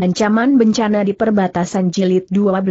Ancaman bencana di perbatasan jilid 12.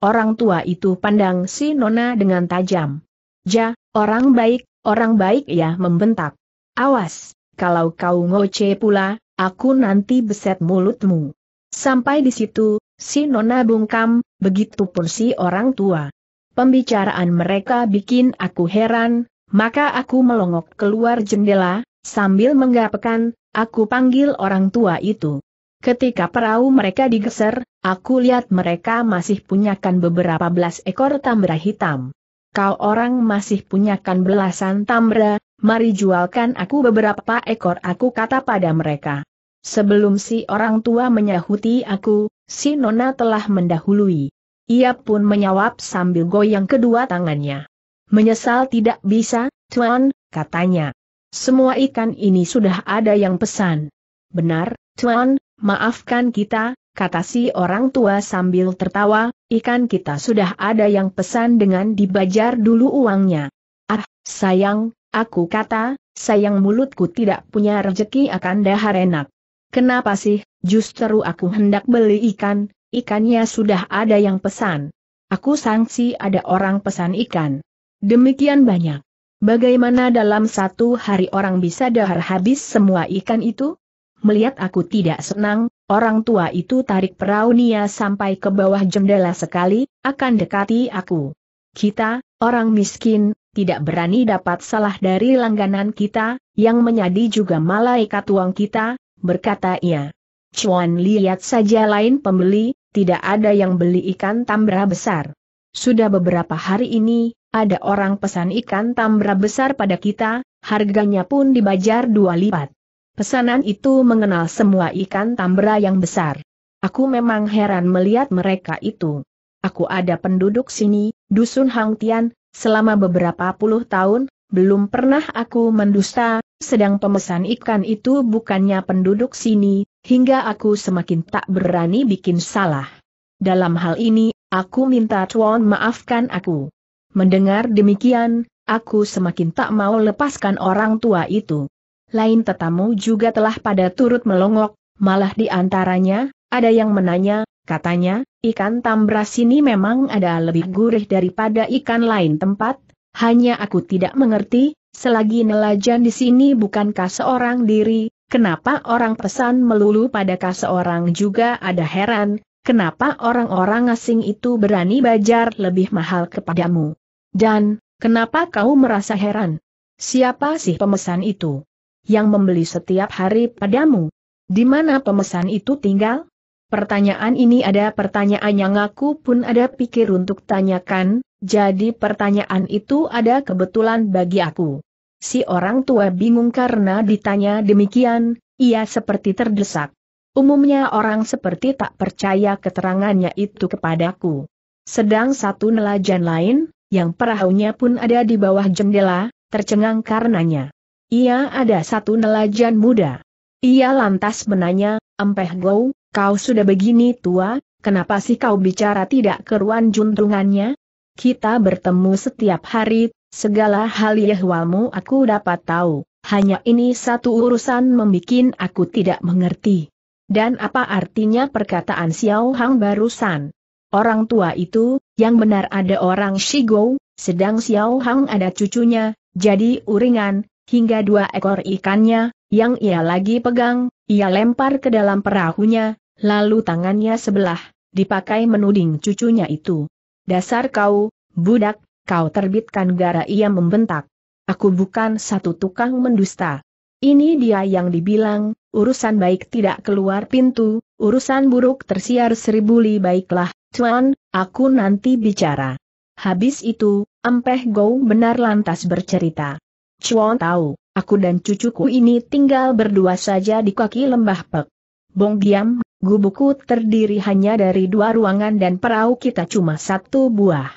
Orang tua itu pandang si Nona dengan tajam. Ja, orang baik, orang baik ya membentak. Awas, kalau kau ngoce pula, aku nanti beset mulutmu. Sampai di situ, si Nona bungkam, Begitu pun si orang tua. Pembicaraan mereka bikin aku heran, maka aku melongok keluar jendela, sambil menggapkan, aku panggil orang tua itu. Ketika perahu mereka digeser, aku lihat mereka masih punyakan beberapa belas ekor tambra hitam. Kau orang masih punyakan belasan tambra, mari jualkan aku beberapa ekor aku kata pada mereka. Sebelum si orang tua menyahuti aku, si nona telah mendahului. Ia pun menyawab sambil goyang kedua tangannya. Menyesal tidak bisa, Tuan, katanya. Semua ikan ini sudah ada yang pesan. Benar, Tuan, Maafkan kita, kata si orang tua sambil tertawa, ikan kita sudah ada yang pesan dengan dibajar dulu uangnya. Ah, sayang, aku kata, sayang mulutku tidak punya rejeki akan dahar enak. Kenapa sih, justru aku hendak beli ikan, ikannya sudah ada yang pesan. Aku sangsi ada orang pesan ikan. Demikian banyak. Bagaimana dalam satu hari orang bisa dahar habis semua ikan itu? melihat aku tidak senang, orang tua itu tarik perahu Nia sampai ke bawah jendela sekali, akan dekati aku. Kita, orang miskin, tidak berani dapat salah dari langganan kita, yang menyadi juga malaikat uang kita, berkata ia. Cuan lihat saja lain pembeli, tidak ada yang beli ikan tambra besar. Sudah beberapa hari ini, ada orang pesan ikan tambra besar pada kita, harganya pun dibajar dua lipat. Pesanan itu mengenal semua ikan tambra yang besar. Aku memang heran melihat mereka itu. Aku ada penduduk sini, Dusun Hang Tian, selama beberapa puluh tahun, belum pernah aku mendusta, sedang pemesan ikan itu bukannya penduduk sini, hingga aku semakin tak berani bikin salah. Dalam hal ini, aku minta Tuan maafkan aku. Mendengar demikian, aku semakin tak mau lepaskan orang tua itu lain tetamu juga telah pada turut melongok, malah di antaranya, ada yang menanya, katanya, ikan tambras ini memang ada lebih gurih daripada ikan lain tempat, hanya aku tidak mengerti, selagi nelajan di sini bukankah seorang diri, kenapa orang pesan melulu padakah seorang juga ada heran, kenapa orang-orang asing itu berani bajar lebih mahal kepadamu. Dan, kenapa kau merasa heran? Siapa sih pemesan itu? yang membeli setiap hari padamu. Di mana pemesan itu tinggal? Pertanyaan ini ada pertanyaan yang aku pun ada pikir untuk tanyakan, jadi pertanyaan itu ada kebetulan bagi aku. Si orang tua bingung karena ditanya demikian, ia seperti terdesak. Umumnya orang seperti tak percaya keterangannya itu kepadaku. Sedang satu nelajan lain, yang perahunya pun ada di bawah jendela, tercengang karenanya. Ia ada satu nelajan muda. Ia lantas menanya, Empeh Gou, kau sudah begini tua, kenapa sih kau bicara tidak keruan juntrungannya? Kita bertemu setiap hari, segala hal yahwalmu aku dapat tahu, hanya ini satu urusan membuat aku tidak mengerti. Dan apa artinya perkataan Xiao Hang barusan? Orang tua itu, yang benar ada orang Shigou, sedang Xiao Hang ada cucunya, jadi uringan, hingga dua ekor ikannya, yang ia lagi pegang, ia lempar ke dalam perahunya, lalu tangannya sebelah, dipakai menuding cucunya itu. Dasar kau, budak, kau terbitkan gara ia membentak. Aku bukan satu tukang mendusta. Ini dia yang dibilang, urusan baik tidak keluar pintu, urusan buruk tersiar seribu li baiklah, cuan, aku nanti bicara. Habis itu, Empeh Gou benar lantas bercerita. Chuan tahu, aku dan cucuku ini tinggal berdua saja di kaki lembah Pek. Bong diam, gubuku terdiri hanya dari dua ruangan dan perahu kita cuma satu buah.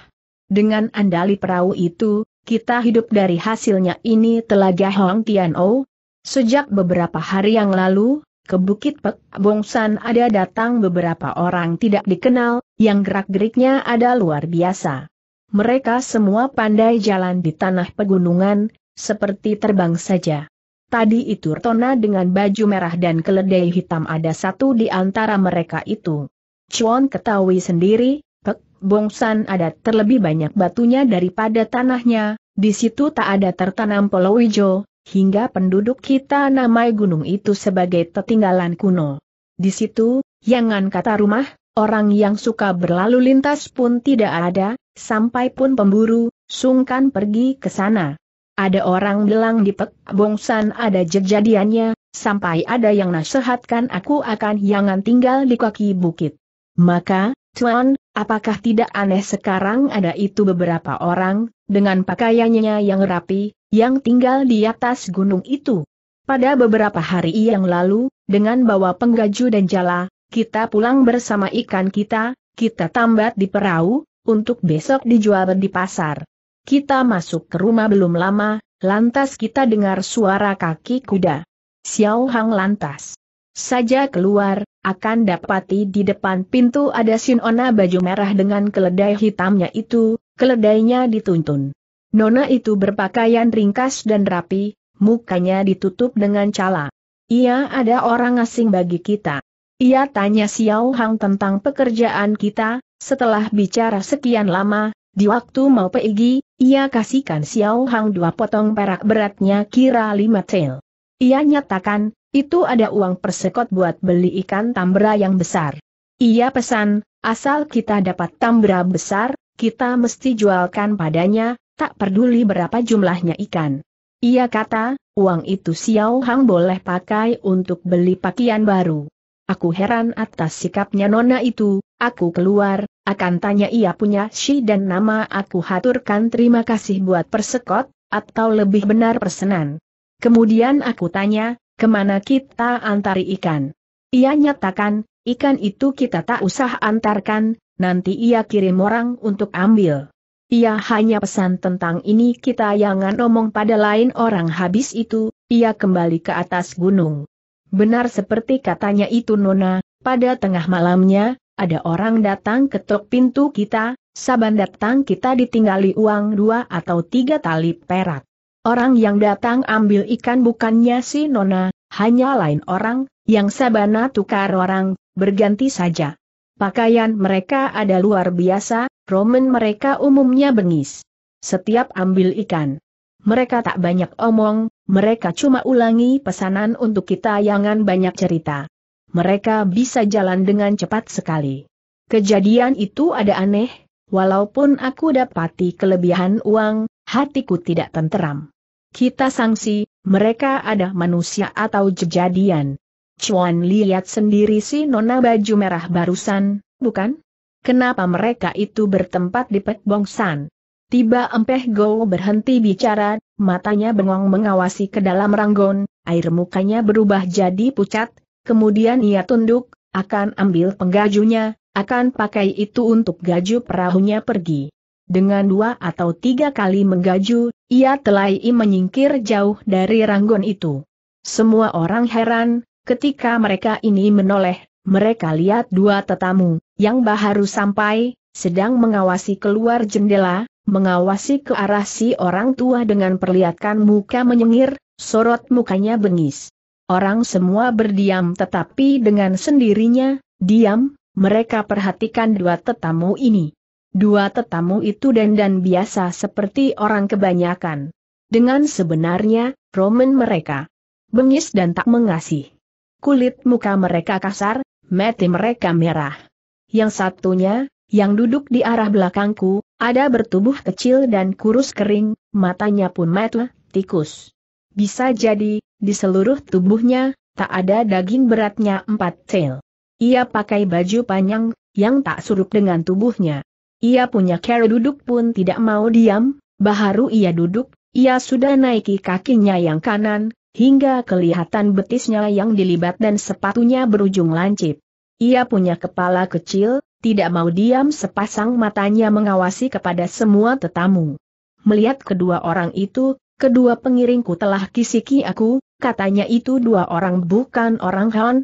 Dengan andali perahu itu, kita hidup dari hasilnya ini telaga Hong Tian O. Sejak beberapa hari yang lalu, ke Bukit Pek Bongsan ada datang beberapa orang tidak dikenal, yang gerak-geriknya ada luar biasa. Mereka semua pandai jalan di tanah pegunungan, seperti terbang saja. Tadi itu Tona dengan baju merah dan keledai hitam ada satu di antara mereka itu. Chuan ketahui sendiri, Pek Bongsan ada terlebih banyak batunya daripada tanahnya, di situ tak ada tertanam pulau polowijo, hingga penduduk kita namai gunung itu sebagai tetinggalan kuno. Di situ, jangan kata rumah, orang yang suka berlalu lintas pun tidak ada, sampai pun pemburu, sungkan pergi ke sana. Ada orang bilang di Pek Bongsan ada jejadiannya, sampai ada yang nasihatkan aku akan jangan tinggal di kaki bukit. Maka, Tuan, apakah tidak aneh sekarang ada itu beberapa orang, dengan pakaiannya yang rapi, yang tinggal di atas gunung itu? Pada beberapa hari yang lalu, dengan bawa penggaju dan jala, kita pulang bersama ikan kita, kita tambat di perahu, untuk besok dijual di pasar. Kita masuk ke rumah belum lama, lantas kita dengar suara kaki kuda. Xiao Hang lantas saja keluar, akan dapati di depan pintu ada sinona baju merah dengan keledai hitamnya itu, keledainya dituntun. Nona itu berpakaian ringkas dan rapi, mukanya ditutup dengan cala. Ia ada orang asing bagi kita. Ia tanya Xiao Hang tentang pekerjaan kita, setelah bicara sekian lama, di waktu mau pergi, ia kasihkan Xiao Hang dua potong perak beratnya kira lima tel. Ia nyatakan, itu ada uang persekot buat beli ikan tambra yang besar. Ia pesan, asal kita dapat tambra besar, kita mesti jualkan padanya, tak peduli berapa jumlahnya ikan. Ia kata, uang itu Xiao Hang boleh pakai untuk beli pakaian baru. Aku heran atas sikapnya nona itu, aku keluar, akan tanya ia punya si dan nama aku haturkan terima kasih buat persekot, atau lebih benar persenan. Kemudian aku tanya, kemana kita antari ikan? Ia nyatakan, ikan itu kita tak usah antarkan, nanti ia kirim orang untuk ambil. Ia hanya pesan tentang ini kita jangan ya ngomong pada lain orang habis itu, ia kembali ke atas gunung. Benar seperti katanya itu Nona, pada tengah malamnya, ada orang datang ketuk pintu kita, saban datang kita ditinggali uang dua atau tiga tali perak. Orang yang datang ambil ikan bukannya si Nona, hanya lain orang, yang sabana tukar orang, berganti saja. Pakaian mereka ada luar biasa, Roman mereka umumnya bengis. Setiap ambil ikan. Mereka tak banyak omong, mereka cuma ulangi pesanan untuk kita jangan banyak cerita. Mereka bisa jalan dengan cepat sekali. Kejadian itu ada aneh, walaupun aku dapati kelebihan uang, hatiku tidak tenteram. Kita sanksi, mereka ada manusia atau kejadian. Cuan lihat sendiri si nona baju merah barusan, bukan? Kenapa mereka itu bertempat di Pek Bongsan? Tiba Empeh Go berhenti bicara, matanya bengong mengawasi ke dalam ranggon, air mukanya berubah jadi pucat, kemudian ia tunduk, akan ambil penggajunya, akan pakai itu untuk gaju perahunya pergi. Dengan dua atau tiga kali menggaju, ia telai menyingkir jauh dari ranggon itu. Semua orang heran, ketika mereka ini menoleh, mereka lihat dua tetamu, yang baharu sampai, sedang mengawasi keluar jendela, mengawasi ke arah si orang tua dengan perlihatkan muka menyengir, sorot mukanya bengis. Orang semua berdiam tetapi dengan sendirinya, diam, mereka perhatikan dua tetamu ini. Dua tetamu itu dandan biasa seperti orang kebanyakan. Dengan sebenarnya, Roman mereka bengis dan tak mengasih. Kulit muka mereka kasar, mati mereka merah. Yang satunya, yang duduk di arah belakangku, ada bertubuh kecil dan kurus kering, matanya pun mata, tikus. Bisa jadi, di seluruh tubuhnya, tak ada daging beratnya empat sel. Ia pakai baju panjang, yang tak surup dengan tubuhnya. Ia punya cara duduk pun tidak mau diam, baharu ia duduk, ia sudah naiki kakinya yang kanan, hingga kelihatan betisnya yang dilibat dan sepatunya berujung lancip. Ia punya kepala kecil, tidak mau diam sepasang matanya mengawasi kepada semua tetamu. Melihat kedua orang itu, kedua pengiringku telah kisiki aku, katanya itu dua orang bukan orang Han.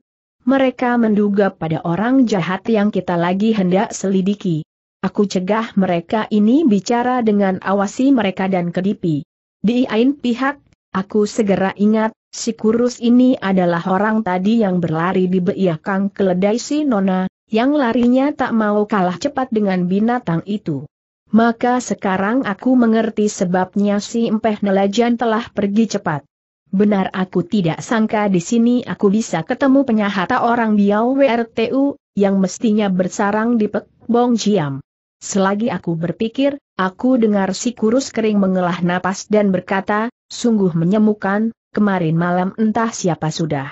Mereka menduga pada orang jahat yang kita lagi hendak selidiki. Aku cegah mereka ini bicara dengan awasi mereka dan kedipi. Di ain pihak, aku segera ingat, Si kurus ini adalah orang tadi yang berlari di beiakang keledai si Nona, yang larinya tak mau kalah cepat dengan binatang itu. Maka sekarang aku mengerti sebabnya si Empeh Nelajan telah pergi cepat. Benar aku tidak sangka di sini aku bisa ketemu penyahata orang Biau WRTU, yang mestinya bersarang di Pek Bong Jiam. Selagi aku berpikir, aku dengar si kurus kering mengelah napas dan berkata, sungguh menyemukan, kemarin malam entah siapa sudah.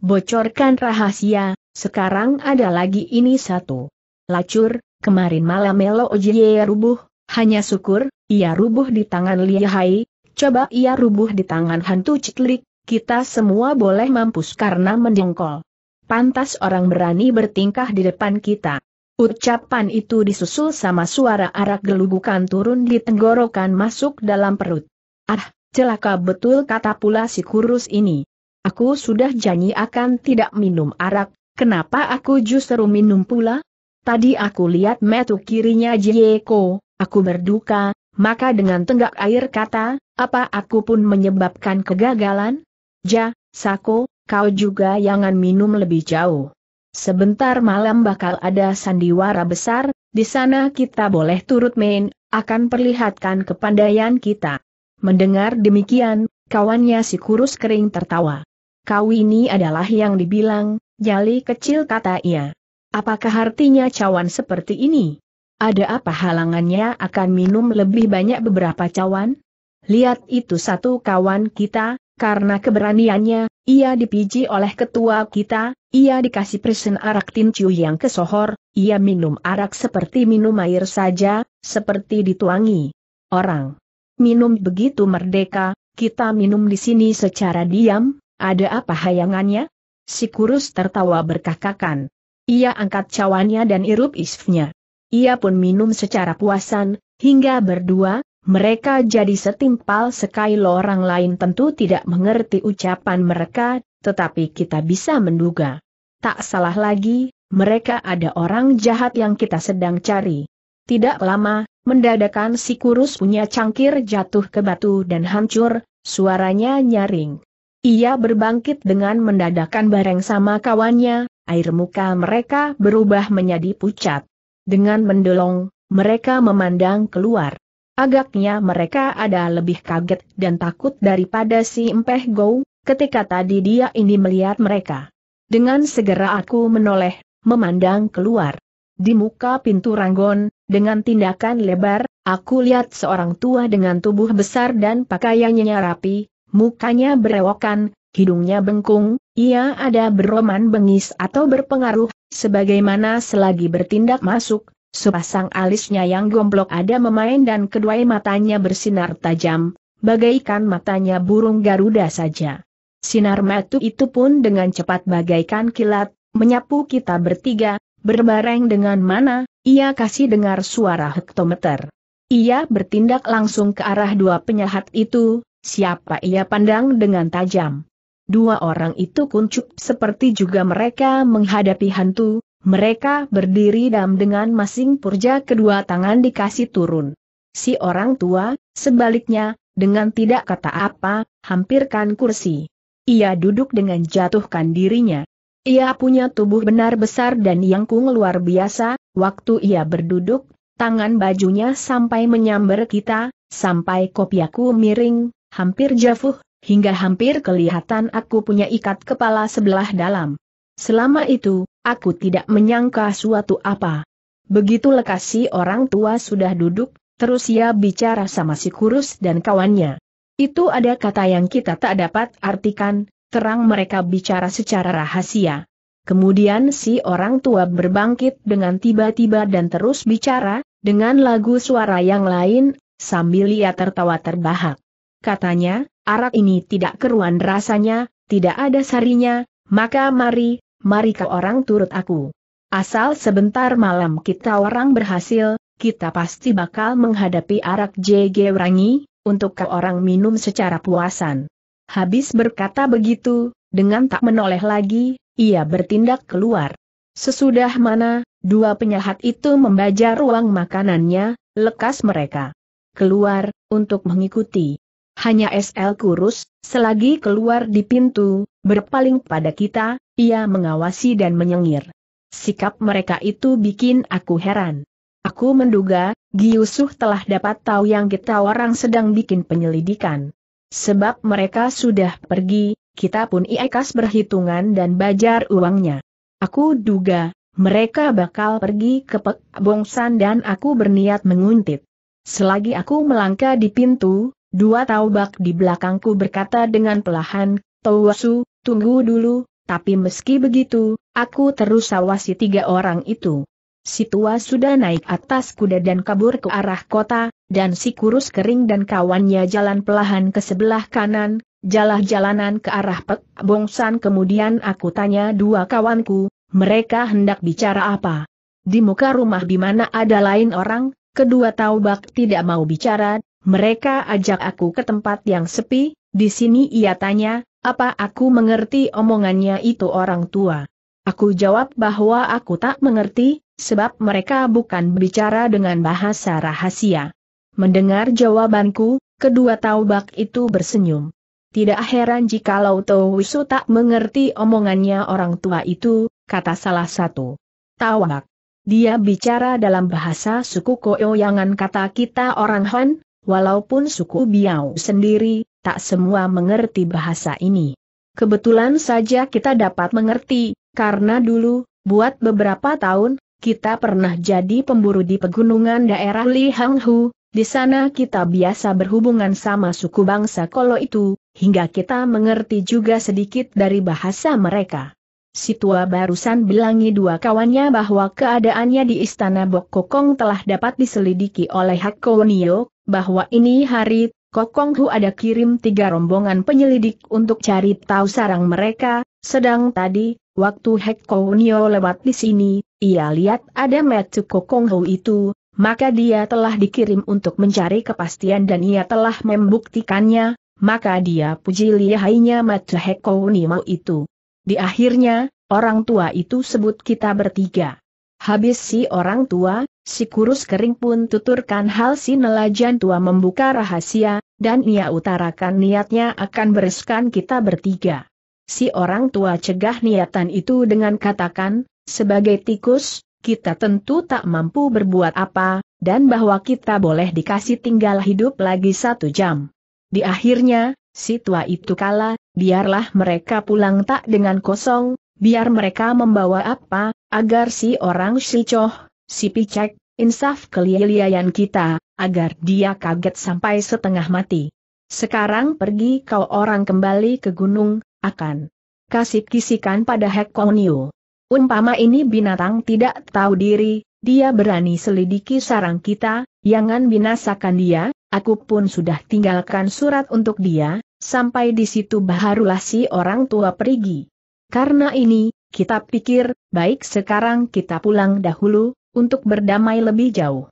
Bocorkan rahasia, sekarang ada lagi ini satu. Lacur, kemarin malam Melo Ojie rubuh, hanya syukur, ia rubuh di tangan Lihai, coba ia rubuh di tangan hantu Citlik, kita semua boleh mampus karena mendengkol. Pantas orang berani bertingkah di depan kita. Ucapan itu disusul sama suara arak gelugukan turun di tenggorokan masuk dalam perut. Ah, celaka betul kata pula si kurus ini. Aku sudah janji akan tidak minum arak, Kenapa aku justru minum pula? Tadi aku lihat metu kirinya Jieko, aku berduka, maka dengan tenggak air kata, apa aku pun menyebabkan kegagalan? Ja, Sako, kau juga jangan minum lebih jauh. Sebentar malam bakal ada sandiwara besar, di sana kita boleh turut main, akan perlihatkan kepandaian kita. Mendengar demikian, kawannya si kurus kering tertawa. Kau ini adalah yang dibilang, jali kecil kata ia. Apakah artinya cawan seperti ini? Ada apa halangannya akan minum lebih banyak beberapa cawan? Lihat itu satu kawan kita, karena keberaniannya, ia dipiji oleh ketua kita, ia dikasih presen arak tinju yang kesohor, ia minum arak seperti minum air saja, seperti dituangi. Orang minum begitu merdeka, kita minum di sini secara diam, ada apa hayangannya? Si kurus tertawa berkakakan. Ia angkat cawannya dan irup isfnya. Ia pun minum secara puasan, hingga berdua, mereka jadi setimpal sekali. orang lain tentu tidak mengerti ucapan mereka, tetapi kita bisa menduga. Tak salah lagi, mereka ada orang jahat yang kita sedang cari. Tidak lama, mendadakan si kurus punya cangkir jatuh ke batu dan hancur, suaranya nyaring. Ia berbangkit dengan mendadakkan bareng sama kawannya, air muka mereka berubah menjadi pucat. Dengan mendolong, mereka memandang keluar. Agaknya mereka ada lebih kaget dan takut daripada si Empeh Go, ketika tadi dia ini melihat mereka. Dengan segera aku menoleh, memandang keluar. Di muka pintu ranggon, dengan tindakan lebar, aku lihat seorang tua dengan tubuh besar dan pakaiannya rapi, mukanya berewokan, hidungnya bengkung, ia ada beroman bengis atau berpengaruh, sebagaimana selagi bertindak masuk, sepasang alisnya yang gomblok ada memain dan kedua matanya bersinar tajam, bagaikan matanya burung Garuda saja. Sinar matu itu pun dengan cepat bagaikan kilat, menyapu kita bertiga, berbareng dengan mana, ia kasih dengar suara hektometer. Ia bertindak langsung ke arah dua penyahat itu, Siapa ia pandang dengan tajam. Dua orang itu kuncup seperti juga mereka menghadapi hantu, mereka berdiri dam dengan masing purja kedua tangan dikasih turun. Si orang tua, sebaliknya, dengan tidak kata apa, hampirkan kursi. Ia duduk dengan jatuhkan dirinya. Ia punya tubuh benar besar dan yang kung luar biasa, waktu ia berduduk, tangan bajunya sampai menyambar kita, sampai kopiaku miring, hampir jafuh, hingga hampir kelihatan aku punya ikat kepala sebelah dalam. Selama itu, aku tidak menyangka suatu apa. Begitu lekasi orang tua sudah duduk, terus ia bicara sama si kurus dan kawannya. Itu ada kata yang kita tak dapat artikan, terang mereka bicara secara rahasia. Kemudian si orang tua berbangkit dengan tiba-tiba dan terus bicara, dengan lagu suara yang lain, sambil ia tertawa terbahak katanya, arak ini tidak keruan rasanya, tidak ada sarinya, maka mari, mari ke orang turut aku. Asal sebentar malam kita orang berhasil, kita pasti bakal menghadapi arak JG Rangi, untuk ke orang minum secara puasan. Habis berkata begitu, dengan tak menoleh lagi, ia bertindak keluar. Sesudah mana, dua penyahat itu membaca ruang makanannya, lekas mereka keluar, untuk mengikuti hanya SL kurus, selagi keluar di pintu, berpaling pada kita, ia mengawasi dan menyengir. Sikap mereka itu bikin aku heran. Aku menduga, Giusuh telah dapat tahu yang kita orang sedang bikin penyelidikan. Sebab mereka sudah pergi, kita pun ikas berhitungan dan bajar uangnya. Aku duga, mereka bakal pergi ke Pek Bongsan dan aku berniat menguntit. Selagi aku melangkah di pintu, Dua taubak di belakangku berkata dengan pelahan, Towasu, tunggu dulu, tapi meski begitu, aku terus awasi tiga orang itu. Si tua sudah naik atas kuda dan kabur ke arah kota, dan si kurus kering dan kawannya jalan pelahan ke sebelah kanan, jalah jalanan ke arah pek bongsan kemudian aku tanya dua kawanku, mereka hendak bicara apa. Di muka rumah di mana ada lain orang, kedua taubak tidak mau bicara, mereka ajak aku ke tempat yang sepi, di sini ia tanya, apa aku mengerti omongannya itu orang tua? Aku jawab bahwa aku tak mengerti, sebab mereka bukan bicara dengan bahasa rahasia. Mendengar jawabanku, kedua taubak itu bersenyum. Tidak heran jika jikalau Towisu tak mengerti omongannya orang tua itu, kata salah satu. Tawak. Dia bicara dalam bahasa suku Koyoyangan kata kita orang Han, walaupun suku Biao sendiri, tak semua mengerti bahasa ini. Kebetulan saja kita dapat mengerti, karena dulu, buat beberapa tahun, kita pernah jadi pemburu di pegunungan daerah Li Hanghu, di sana kita biasa berhubungan sama suku bangsa Kolo itu, hingga kita mengerti juga sedikit dari bahasa mereka. Si tua barusan bilangi dua kawannya bahwa keadaannya di istana Bokokong telah dapat diselidiki oleh Nio, bahwa ini hari Kokong Hu ada kirim tiga rombongan penyelidik untuk cari tahu sarang mereka, sedang tadi, waktu Hek Kounio lewat di sini, ia lihat ada metu Kokong Hu itu, maka dia telah dikirim untuk mencari kepastian dan ia telah membuktikannya, maka dia puji lihainya metu Hek Kounio itu. Di akhirnya, orang tua itu sebut kita bertiga. Habis si orang tua, Si kurus kering pun tuturkan hal si nelajan tua membuka rahasia, dan ia utarakan niatnya akan bereskan kita bertiga. Si orang tua cegah niatan itu dengan katakan, sebagai tikus, kita tentu tak mampu berbuat apa, dan bahwa kita boleh dikasih tinggal hidup lagi satu jam. Di akhirnya, si tua itu kalah, biarlah mereka pulang tak dengan kosong, biar mereka membawa apa, agar si orang si coh, si picek, Insaf kelialian kita, agar dia kaget sampai setengah mati. Sekarang pergi kau orang kembali ke gunung, akan kasih kisikan pada Hekonio. Umpama ini binatang tidak tahu diri, dia berani selidiki sarang kita, jangan binasakan dia, aku pun sudah tinggalkan surat untuk dia, sampai di situ baharulah si orang tua pergi. Karena ini, kita pikir, baik sekarang kita pulang dahulu, untuk berdamai lebih jauh.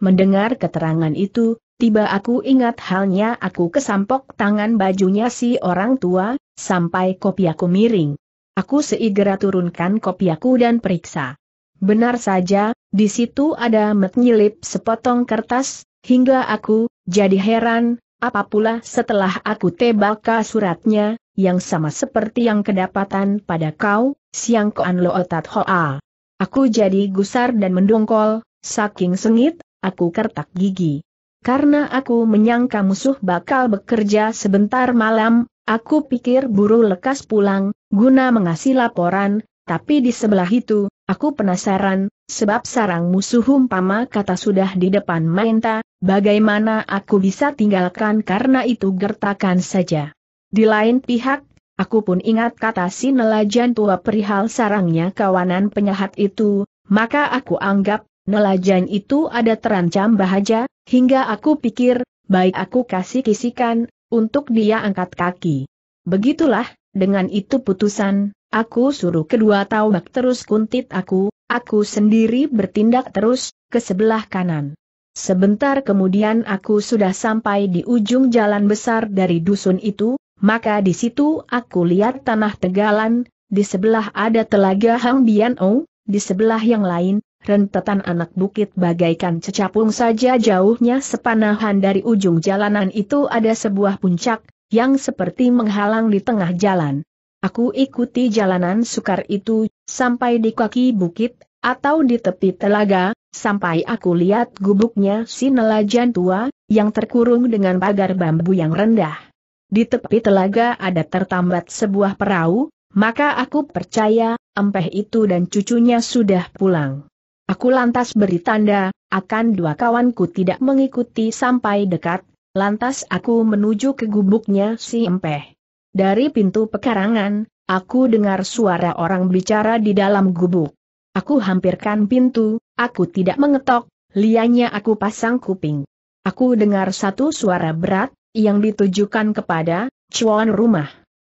Mendengar keterangan itu, tiba aku ingat halnya aku kesampok tangan bajunya si orang tua, sampai kopi aku miring. Aku seigera turunkan kopi aku dan periksa. Benar saja, di situ ada metnyilip sepotong kertas, hingga aku, jadi heran, apa pula setelah aku tebalka suratnya, yang sama seperti yang kedapatan pada kau, Siang Koan Lo Otat Hoa. Aku jadi gusar dan mendongkol, saking sengit, aku kertak gigi. Karena aku menyangka musuh bakal bekerja sebentar malam, aku pikir buru lekas pulang, guna mengasih laporan, tapi di sebelah itu, aku penasaran, sebab sarang musuh umpama kata sudah di depan menta, bagaimana aku bisa tinggalkan karena itu gertakan saja. Di lain pihak, Aku pun ingat kata si nelajan tua perihal sarangnya kawanan penyahat itu, maka aku anggap, nelajan itu ada terancam bahaja, hingga aku pikir, baik aku kasih kisikan, untuk dia angkat kaki. Begitulah, dengan itu putusan, aku suruh kedua tawak terus kuntit aku, aku sendiri bertindak terus, ke sebelah kanan. Sebentar kemudian aku sudah sampai di ujung jalan besar dari dusun itu, maka di situ aku lihat tanah tegalan, di sebelah ada telaga Hang O, di sebelah yang lain, rentetan anak bukit bagaikan cecapung saja jauhnya sepanahan dari ujung jalanan itu ada sebuah puncak, yang seperti menghalang di tengah jalan. Aku ikuti jalanan sukar itu, sampai di kaki bukit, atau di tepi telaga, sampai aku lihat gubuknya si nelajan tua, yang terkurung dengan pagar bambu yang rendah. Di tepi telaga ada tertambat sebuah perahu, maka aku percaya, empeh itu dan cucunya sudah pulang. Aku lantas beri tanda, akan dua kawanku tidak mengikuti sampai dekat, lantas aku menuju ke gubuknya si empeh. Dari pintu pekarangan, aku dengar suara orang bicara di dalam gubuk. Aku hampirkan pintu, aku tidak mengetok, liannya aku pasang kuping. Aku dengar satu suara berat, yang ditujukan kepada cuan rumah.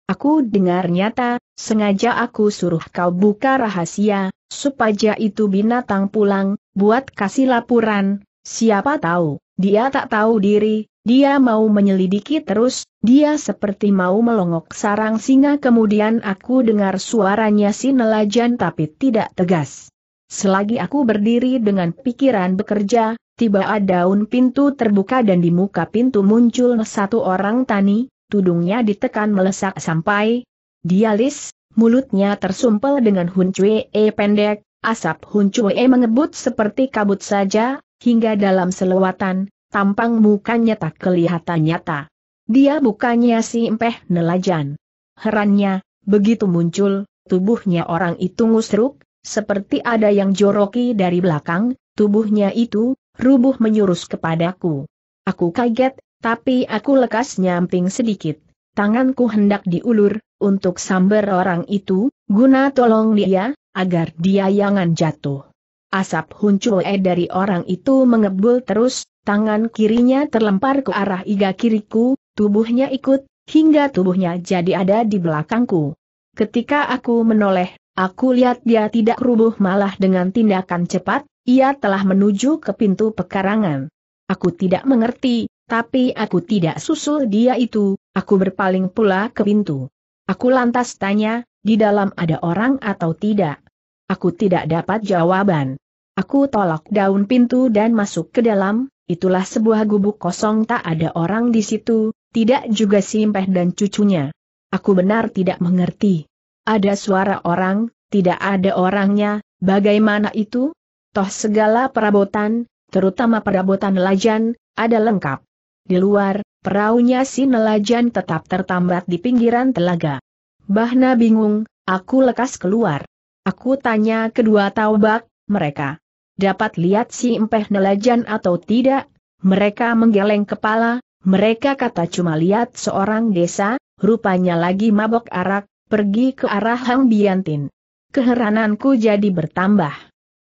Aku dengar nyata, sengaja aku suruh kau buka rahasia, supaya itu binatang pulang, buat kasih laporan, siapa tahu, dia tak tahu diri, dia mau menyelidiki terus, dia seperti mau melongok sarang singa kemudian aku dengar suaranya si nelajan tapi tidak tegas. Selagi aku berdiri dengan pikiran bekerja, tiba daun pintu terbuka dan di muka pintu muncul satu orang tani, tudungnya ditekan melesak sampai dialis, mulutnya tersumpel dengan huncue e pendek, asap huncue e mengebut seperti kabut saja, hingga dalam selewatan, tampang mukanya tak kelihatan nyata. Dia bukannya si empeh nelajan. Herannya, begitu muncul, tubuhnya orang itu ngusruk, seperti ada yang joroki dari belakang, tubuhnya itu, rubuh menyurus kepadaku. Aku kaget, tapi aku lekas nyamping sedikit. Tanganku hendak diulur, untuk samber orang itu, guna tolong dia, agar dia jangan jatuh. Asap hunculoe dari orang itu mengebul terus, tangan kirinya terlempar ke arah iga kiriku, tubuhnya ikut, hingga tubuhnya jadi ada di belakangku. Ketika aku menoleh Aku lihat dia tidak rubuh malah dengan tindakan cepat, ia telah menuju ke pintu pekarangan. Aku tidak mengerti, tapi aku tidak susul dia itu, aku berpaling pula ke pintu. Aku lantas tanya, di dalam ada orang atau tidak? Aku tidak dapat jawaban. Aku tolak daun pintu dan masuk ke dalam, itulah sebuah gubuk kosong tak ada orang di situ, tidak juga simpeh dan cucunya. Aku benar tidak mengerti. Ada suara orang, tidak ada orangnya, bagaimana itu? Toh segala perabotan, terutama perabotan Nelajan, ada lengkap. Di luar, perahunya si Nelajan tetap tertambat di pinggiran telaga. Bahna bingung, aku lekas keluar. Aku tanya kedua taubak, mereka dapat lihat si empeh Nelajan atau tidak? Mereka menggeleng kepala, mereka kata cuma lihat seorang desa, rupanya lagi mabok arak, pergi ke arah Hang Biantin. Keherananku jadi bertambah.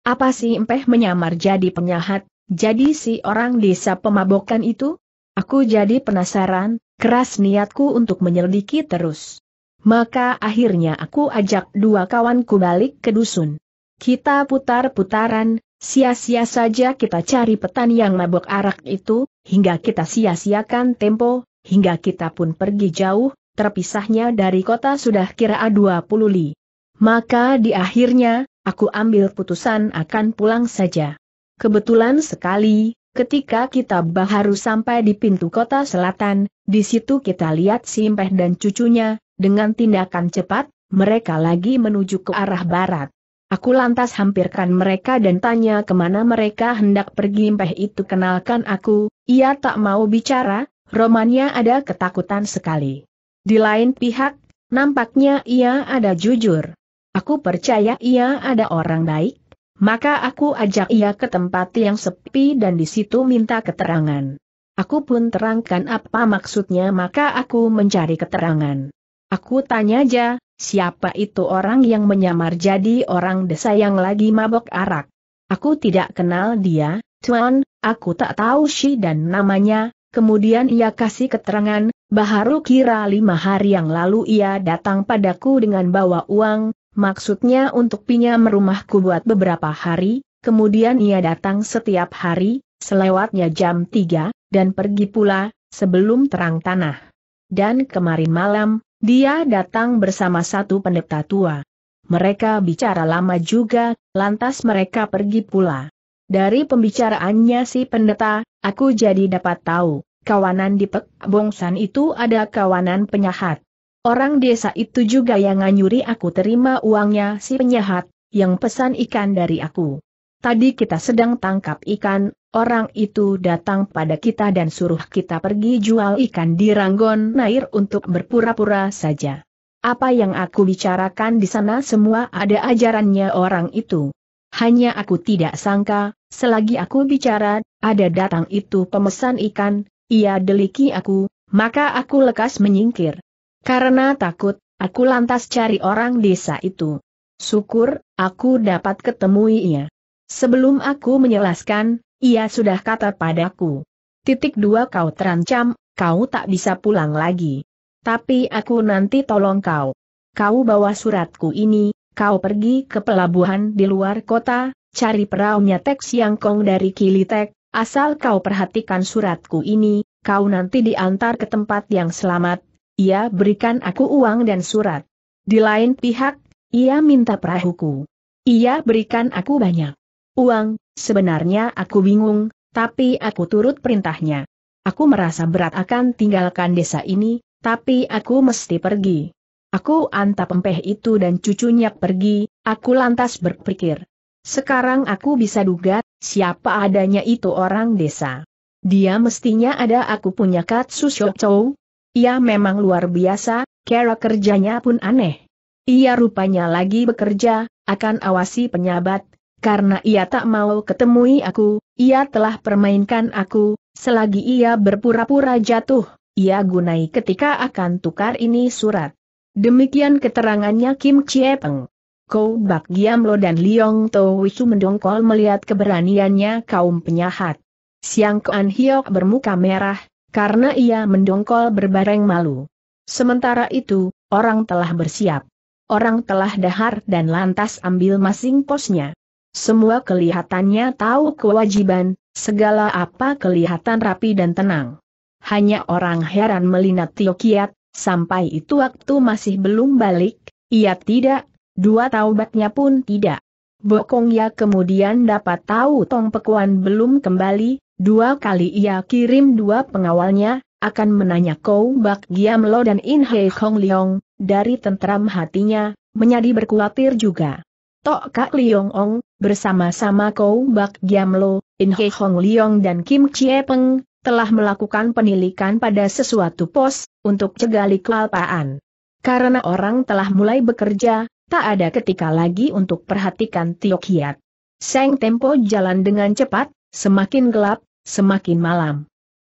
Apa sih Empeh menyamar jadi penyahat, jadi si orang desa pemabokan itu? Aku jadi penasaran, keras niatku untuk menyelidiki terus. Maka akhirnya aku ajak dua kawanku balik ke dusun. Kita putar-putaran, sia-sia saja kita cari petan yang nabok arak itu, hingga kita sia-siakan tempo, hingga kita pun pergi jauh, terpisahnya dari kota sudah kira 20 li. Maka di akhirnya, aku ambil putusan akan pulang saja. Kebetulan sekali, ketika kita baharu sampai di pintu kota selatan, di situ kita lihat Simpeh dan cucunya, dengan tindakan cepat, mereka lagi menuju ke arah barat. Aku lantas hampirkan mereka dan tanya kemana mereka hendak pergi impeh itu kenalkan aku, ia tak mau bicara, romannya ada ketakutan sekali. Di lain pihak, nampaknya ia ada jujur. Aku percaya ia ada orang baik, maka aku ajak ia ke tempat yang sepi dan di situ minta keterangan. Aku pun terangkan apa maksudnya maka aku mencari keterangan. Aku tanya aja, siapa itu orang yang menyamar jadi orang desa yang lagi mabok arak? Aku tidak kenal dia, Tuan, aku tak tahu si dan namanya, kemudian ia kasih keterangan, Baharu kira lima hari yang lalu ia datang padaku dengan bawa uang, maksudnya untuk pinjam rumahku buat beberapa hari, kemudian ia datang setiap hari, selewatnya jam tiga, dan pergi pula, sebelum terang tanah. Dan kemarin malam, dia datang bersama satu pendeta tua. Mereka bicara lama juga, lantas mereka pergi pula. Dari pembicaraannya si pendeta, aku jadi dapat tahu kawanan di Pek Bongsan itu ada kawanan penyahat. Orang desa itu juga yang nganyuri aku terima uangnya si penyahat, yang pesan ikan dari aku. Tadi kita sedang tangkap ikan, orang itu datang pada kita dan suruh kita pergi jual ikan di Ranggon Nair untuk berpura-pura saja. Apa yang aku bicarakan di sana semua ada ajarannya orang itu. Hanya aku tidak sangka, selagi aku bicara, ada datang itu pemesan ikan, ia deliki aku, maka aku lekas menyingkir. Karena takut, aku lantas cari orang desa itu. Syukur, aku dapat ketemuinya. Sebelum aku menjelaskan, ia sudah kata padaku. Titik dua kau terancam, kau tak bisa pulang lagi. Tapi aku nanti tolong kau. Kau bawa suratku ini, kau pergi ke pelabuhan di luar kota, cari teks yang kong dari Kilitek, Asal kau perhatikan suratku ini, kau nanti diantar ke tempat yang selamat. Ia berikan aku uang dan surat. Di lain pihak, ia minta perahuku. Ia berikan aku banyak uang, sebenarnya aku bingung, tapi aku turut perintahnya. Aku merasa berat akan tinggalkan desa ini, tapi aku mesti pergi. Aku antap empeh itu dan cucunya pergi, aku lantas berpikir. Sekarang aku bisa duga, siapa adanya itu orang desa. Dia mestinya ada aku punya Katsu Shochou. Ia memang luar biasa, cara kerjanya pun aneh. Ia rupanya lagi bekerja, akan awasi penyabat, karena ia tak mau ketemui aku, ia telah permainkan aku, selagi ia berpura-pura jatuh, ia gunai ketika akan tukar ini surat. Demikian keterangannya Kim Chie Peng. Kau Bak Giamlo dan Liong To Wisu mendongkol melihat keberaniannya kaum penyahat. Siang Kuan Hiok bermuka merah, karena ia mendongkol berbareng malu. Sementara itu, orang telah bersiap. Orang telah dahar dan lantas ambil masing posnya. Semua kelihatannya tahu kewajiban, segala apa kelihatan rapi dan tenang. Hanya orang heran melinat Tio Kiat, sampai itu waktu masih belum balik, ia tidak Dua taubatnya pun tidak. Bokong Ya kemudian dapat tahu Tong Pekuan belum kembali, dua kali ia kirim dua pengawalnya, akan menanya Kou Bak Giam Lo dan In Hei Hong Leong, dari tentram hatinya, menjadi berkuatir juga. Tok Kak Leong Ong, bersama-sama Kou Bak Giam Lo, In Hei Hong Leong dan Kim Chie Peng, telah melakukan penilikan pada sesuatu pos, untuk cegali kelalpaan. Karena orang telah mulai bekerja, tak ada ketika lagi untuk perhatikan Tio Kiat. Seng Tempo jalan dengan cepat, semakin gelap, semakin malam.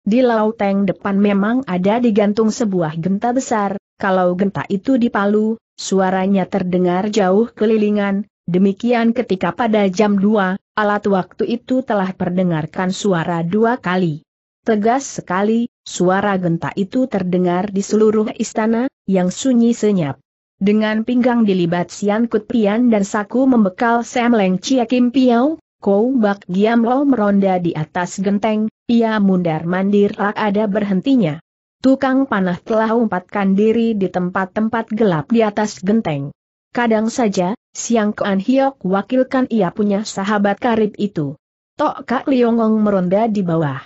Di lauteng depan memang ada digantung sebuah genta besar, kalau genta itu dipalu, suaranya terdengar jauh kelilingan, demikian ketika pada jam 2, alat waktu itu telah perdengarkan suara dua kali. Tegas sekali, suara genta itu terdengar di seluruh istana, yang sunyi senyap. Dengan pinggang dilibat Sian Kut Pian dan saku membekal Sam Leng Chia Kim Piao, Kou Bak Giam Lo meronda di atas genteng, ia mundar mandir tak ada berhentinya. Tukang panah telah umpatkan diri di tempat-tempat gelap di atas genteng. Kadang saja, Siang Kuan Hiok wakilkan ia punya sahabat karib itu. Tok Kak Liongong meronda di bawah.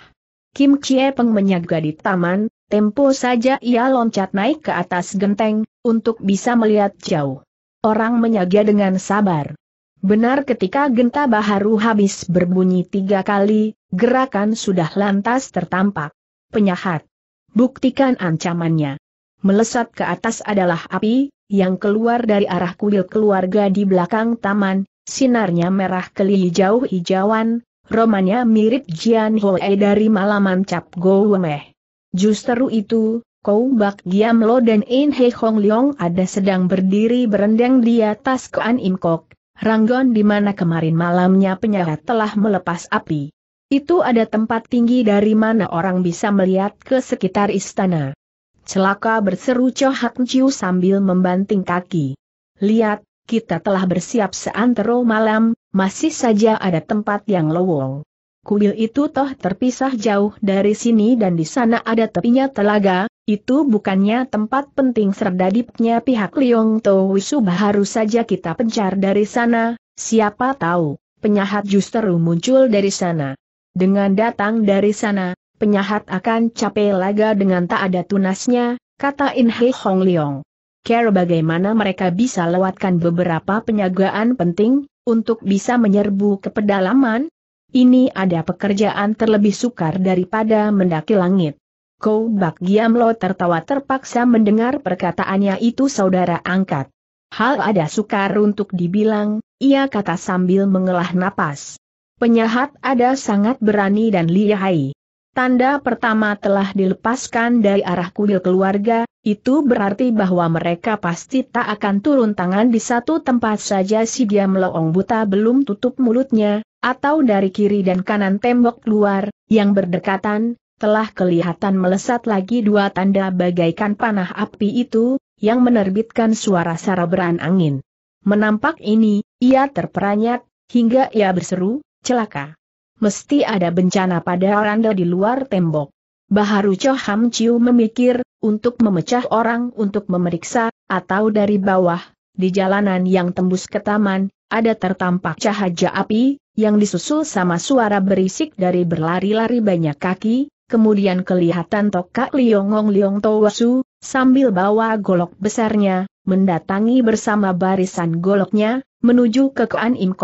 Kim Chie Peng menyaga di taman, Tempo saja ia loncat naik ke atas genteng, untuk bisa melihat jauh. Orang menyaga dengan sabar. Benar ketika genta baharu habis berbunyi tiga kali, gerakan sudah lantas tertampak. Penyahat. Buktikan ancamannya. Melesat ke atas adalah api, yang keluar dari arah kuil keluarga di belakang taman, sinarnya merah keli jauh hijauan romannya mirip Jian Hoe dari malaman Cap Go Wemeh. Justru itu, Kou Bak Giam Lo dan In He Hong Leong ada sedang berdiri berendang di atas Koan Im Kok, ranggon di mana kemarin malamnya penyahat telah melepas api. Itu ada tempat tinggi dari mana orang bisa melihat ke sekitar istana. Celaka berseru Cho Hak Chiu sambil membanting kaki. Lihat, kita telah bersiap seantero malam, masih saja ada tempat yang lowong kuil itu toh terpisah jauh dari sini dan di sana ada tepinya telaga, itu bukannya tempat penting serdadipnya pihak Liong wisu baru saja kita pencar dari sana, siapa tahu, penyahat justru muncul dari sana. Dengan datang dari sana, penyahat akan capek laga dengan tak ada tunasnya, kata In He Hong Liong. Care bagaimana mereka bisa lewatkan beberapa penyagaan penting, untuk bisa menyerbu ke pedalaman, ini ada pekerjaan terlebih sukar daripada mendaki langit. Kou Bak Giamlo tertawa terpaksa mendengar perkataannya itu saudara angkat. Hal ada sukar untuk dibilang, ia kata sambil mengelah napas. Penyahat ada sangat berani dan lihai. Tanda pertama telah dilepaskan dari arah kuil keluarga, itu berarti bahwa mereka pasti tak akan turun tangan di satu tempat saja si dia ong buta belum tutup mulutnya, atau dari kiri dan kanan tembok luar, yang berdekatan, telah kelihatan melesat lagi dua tanda bagaikan panah api itu, yang menerbitkan suara saraberan angin. Menampak ini, ia terperanyat, hingga ia berseru, celaka. Mesti ada bencana pada randa di luar tembok. Baharu Cho Ham Chiu memikir, untuk memecah orang untuk memeriksa, atau dari bawah, di jalanan yang tembus ke taman, ada tertampak cahaya api, yang disusul sama suara berisik dari berlari-lari banyak kaki, kemudian kelihatan tokak Liongong Liong Towasu, sambil bawa golok besarnya, mendatangi bersama barisan goloknya, menuju ke Koan Im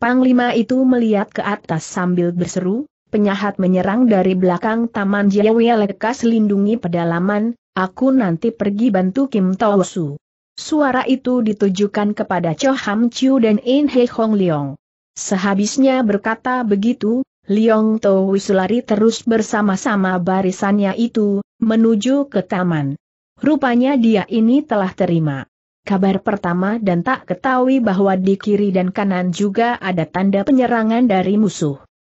Panglima itu melihat ke atas sambil berseru, penyahat menyerang dari belakang Taman Jawa lekas lindungi pedalaman, aku nanti pergi bantu Kim Towasu. Suara itu ditujukan kepada Cho Ham Chiu dan In He Hong Leong. Sehabisnya berkata begitu, Liong To lari terus bersama-sama barisannya itu, menuju ke taman. Rupanya dia ini telah terima kabar pertama dan tak ketahui bahwa di kiri dan kanan juga ada tanda penyerangan dari musuh.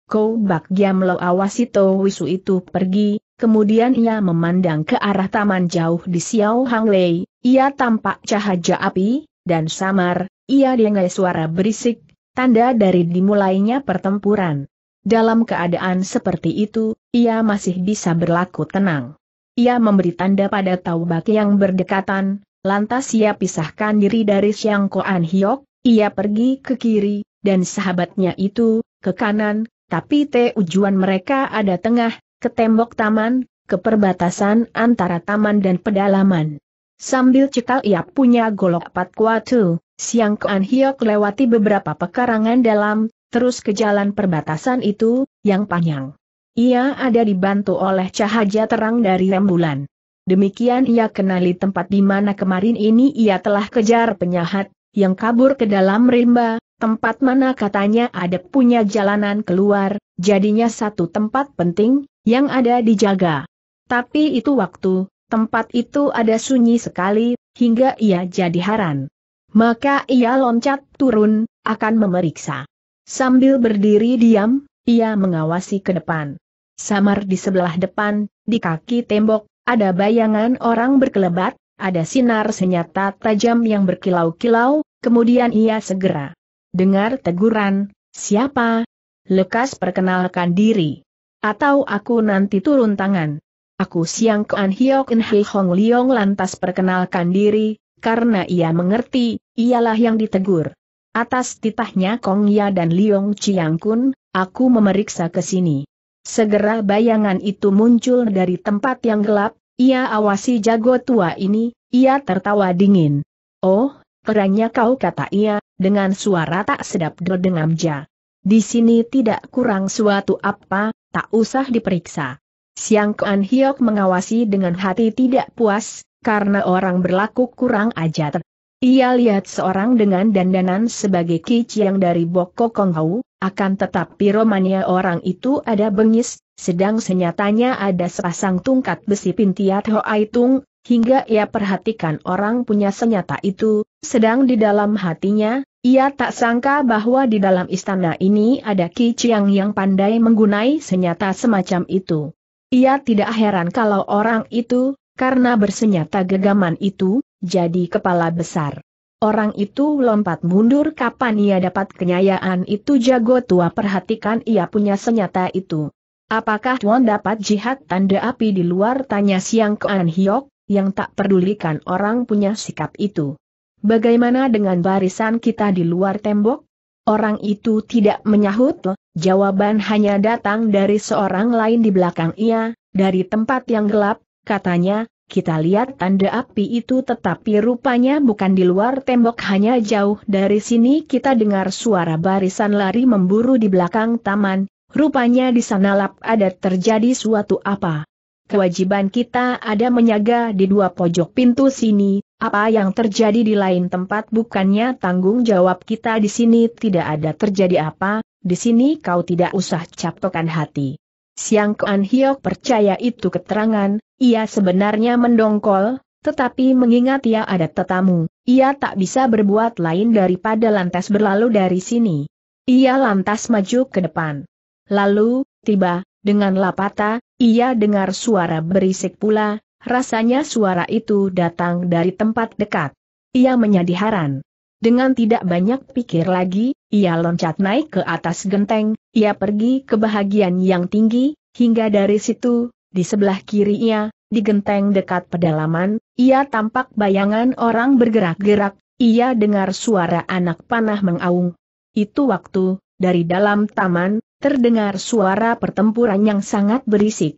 Kou Bak Giam Lo awasi To Wisu itu pergi, kemudian ia memandang ke arah taman jauh di Xiao Hang Lei, ia tampak cahaya api, dan samar, ia dengar suara berisik tanda dari dimulainya pertempuran. Dalam keadaan seperti itu, ia masih bisa berlaku tenang. Ia memberi tanda pada Taubak yang berdekatan, lantas ia pisahkan diri dari Siang Koan Hiok, ia pergi ke kiri, dan sahabatnya itu, ke kanan, tapi tujuan mereka ada tengah, ke tembok taman, ke perbatasan antara taman dan pedalaman. Sambil cekal ia punya golok patkuatu, Siang Kuan Hiok lewati beberapa pekarangan dalam, terus ke jalan perbatasan itu, yang panjang. Ia ada dibantu oleh cahaya terang dari rembulan. Demikian ia kenali tempat di mana kemarin ini ia telah kejar penyahat, yang kabur ke dalam rimba, tempat mana katanya ada punya jalanan keluar, jadinya satu tempat penting, yang ada dijaga. Tapi itu waktu, tempat itu ada sunyi sekali, hingga ia jadi haran. Maka ia loncat turun, akan memeriksa. Sambil berdiri diam, ia mengawasi ke depan. Samar di sebelah depan, di kaki tembok, ada bayangan orang berkelebat, ada sinar senyata tajam yang berkilau-kilau, kemudian ia segera dengar teguran, siapa? Lekas perkenalkan diri. Atau aku nanti turun tangan. Aku siang ke An in Hei Hong Leong lantas perkenalkan diri, karena ia mengerti, Ialah yang ditegur. Atas titahnya Kong Ya dan Liong Chiang Kun, aku memeriksa ke sini. Segera bayangan itu muncul dari tempat yang gelap, ia awasi jago tua ini, ia tertawa dingin. Oh, perannya kau kata ia, dengan suara tak sedap dengam ja. Di sini tidak kurang suatu apa, tak usah diperiksa. Siang Kuan Hiok mengawasi dengan hati tidak puas, karena orang berlaku kurang ajar. Ia lihat seorang dengan dandanan sebagai kici yang dari Boko Konghau, akan tetapi romanya orang itu ada bengis, sedang senyatanya ada sepasang tungkat besi pintiat Hoaitung, hingga ia perhatikan orang punya senyata itu, sedang di dalam hatinya, ia tak sangka bahwa di dalam istana ini ada Kiciang yang pandai menggunai senyata semacam itu. Ia tidak heran kalau orang itu, karena bersenyata gegaman itu, jadi kepala besar. Orang itu lompat mundur kapan ia dapat kenyayaan itu jago tua perhatikan ia punya senjata itu. Apakah Tuan dapat jihad tanda api di luar tanya siang ke An Hiok, yang tak pedulikan orang punya sikap itu. Bagaimana dengan barisan kita di luar tembok? Orang itu tidak menyahut, jawaban hanya datang dari seorang lain di belakang ia, dari tempat yang gelap, katanya, kita lihat tanda api itu tetapi rupanya bukan di luar tembok hanya jauh dari sini kita dengar suara barisan lari memburu di belakang taman, rupanya di sana lap ada terjadi suatu apa. Kewajiban kita ada menyaga di dua pojok pintu sini, apa yang terjadi di lain tempat bukannya tanggung jawab kita di sini tidak ada terjadi apa, di sini kau tidak usah capokan hati. Siang Kuan Hiok percaya itu keterangan, ia sebenarnya mendongkol, tetapi mengingat ia ada tetamu, ia tak bisa berbuat lain daripada lantas berlalu dari sini. Ia lantas maju ke depan. Lalu, tiba, dengan lapata, ia dengar suara berisik pula, rasanya suara itu datang dari tempat dekat. Ia menjadi heran. Dengan tidak banyak pikir lagi, ia loncat naik ke atas genteng, ia pergi ke bahagian yang tinggi, hingga dari situ, di sebelah kirinya, di genteng dekat pedalaman, ia tampak bayangan orang bergerak-gerak, ia dengar suara anak panah mengaung. Itu waktu, dari dalam taman, terdengar suara pertempuran yang sangat berisik.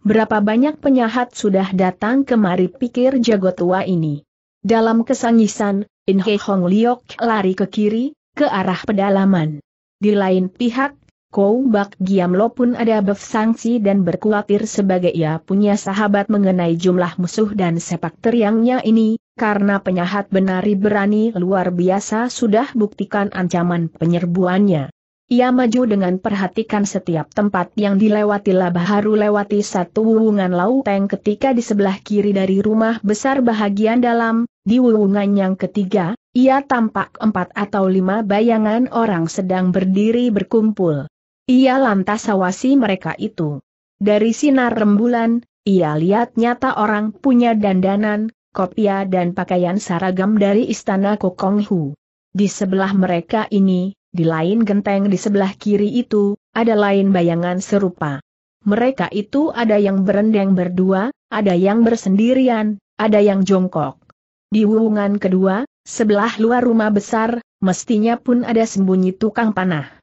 Berapa banyak penyahat sudah datang kemari pikir jago tua ini. Dalam kesangisan, In Hong Liok lari ke kiri, ke arah pedalaman. Di lain pihak, Kou Bak Lo pun ada befsangsi dan berkulatir sebagai ia punya sahabat mengenai jumlah musuh dan sepak teriangnya ini, karena penyahat benari berani luar biasa sudah buktikan ancaman penyerbuannya. Ia maju dengan perhatikan setiap tempat yang dilewati labah baru lewati satu wuwungan lauteng ketika di sebelah kiri dari rumah besar bahagian dalam, di wuwungan yang ketiga, ia tampak empat atau lima bayangan orang sedang berdiri berkumpul. Ia lantas awasi mereka itu. Dari sinar rembulan, ia lihat nyata orang punya dandanan, kopia dan pakaian saragam dari istana Kokong Hu. Di sebelah mereka ini, di lain genteng di sebelah kiri itu, ada lain bayangan serupa. Mereka itu ada yang berendeng berdua, ada yang bersendirian, ada yang jongkok. Di wungan kedua, sebelah luar rumah besar, mestinya pun ada sembunyi tukang panah.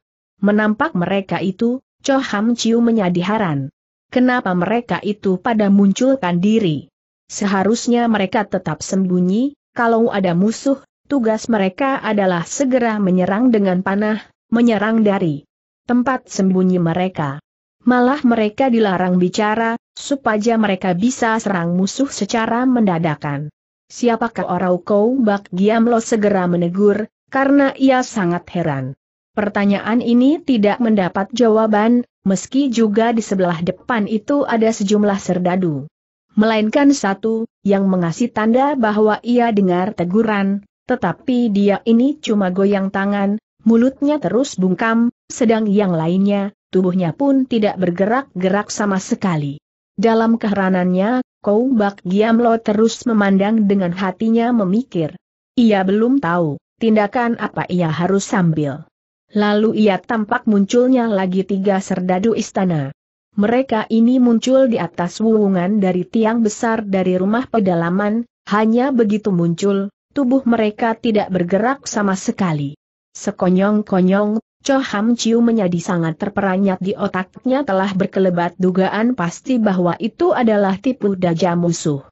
Menampak mereka itu, Cho Ham Chiu menyadiharan. Kenapa mereka itu pada munculkan diri? Seharusnya mereka tetap sembunyi, kalau ada musuh, tugas mereka adalah segera menyerang dengan panah, menyerang dari tempat sembunyi mereka. Malah mereka dilarang bicara, supaya mereka bisa serang musuh secara mendadakan. Siapakah orang kau bak Giam lo segera menegur, karena ia sangat heran. Pertanyaan ini tidak mendapat jawaban, meski juga di sebelah depan itu ada sejumlah serdadu. Melainkan satu, yang mengasih tanda bahwa ia dengar teguran, tetapi dia ini cuma goyang tangan, mulutnya terus bungkam, sedang yang lainnya, tubuhnya pun tidak bergerak-gerak sama sekali. Dalam keheranannya, Kou Bak Giamlo terus memandang dengan hatinya memikir. Ia belum tahu, tindakan apa ia harus sambil. Lalu ia tampak munculnya lagi tiga serdadu istana. Mereka ini muncul di atas wuungan dari tiang besar dari rumah pedalaman, hanya begitu muncul, tubuh mereka tidak bergerak sama sekali. Sekonyong-konyong, Cho Ham Chiu menjadi sangat terperanyat di otaknya telah berkelebat dugaan pasti bahwa itu adalah tipu daya musuh.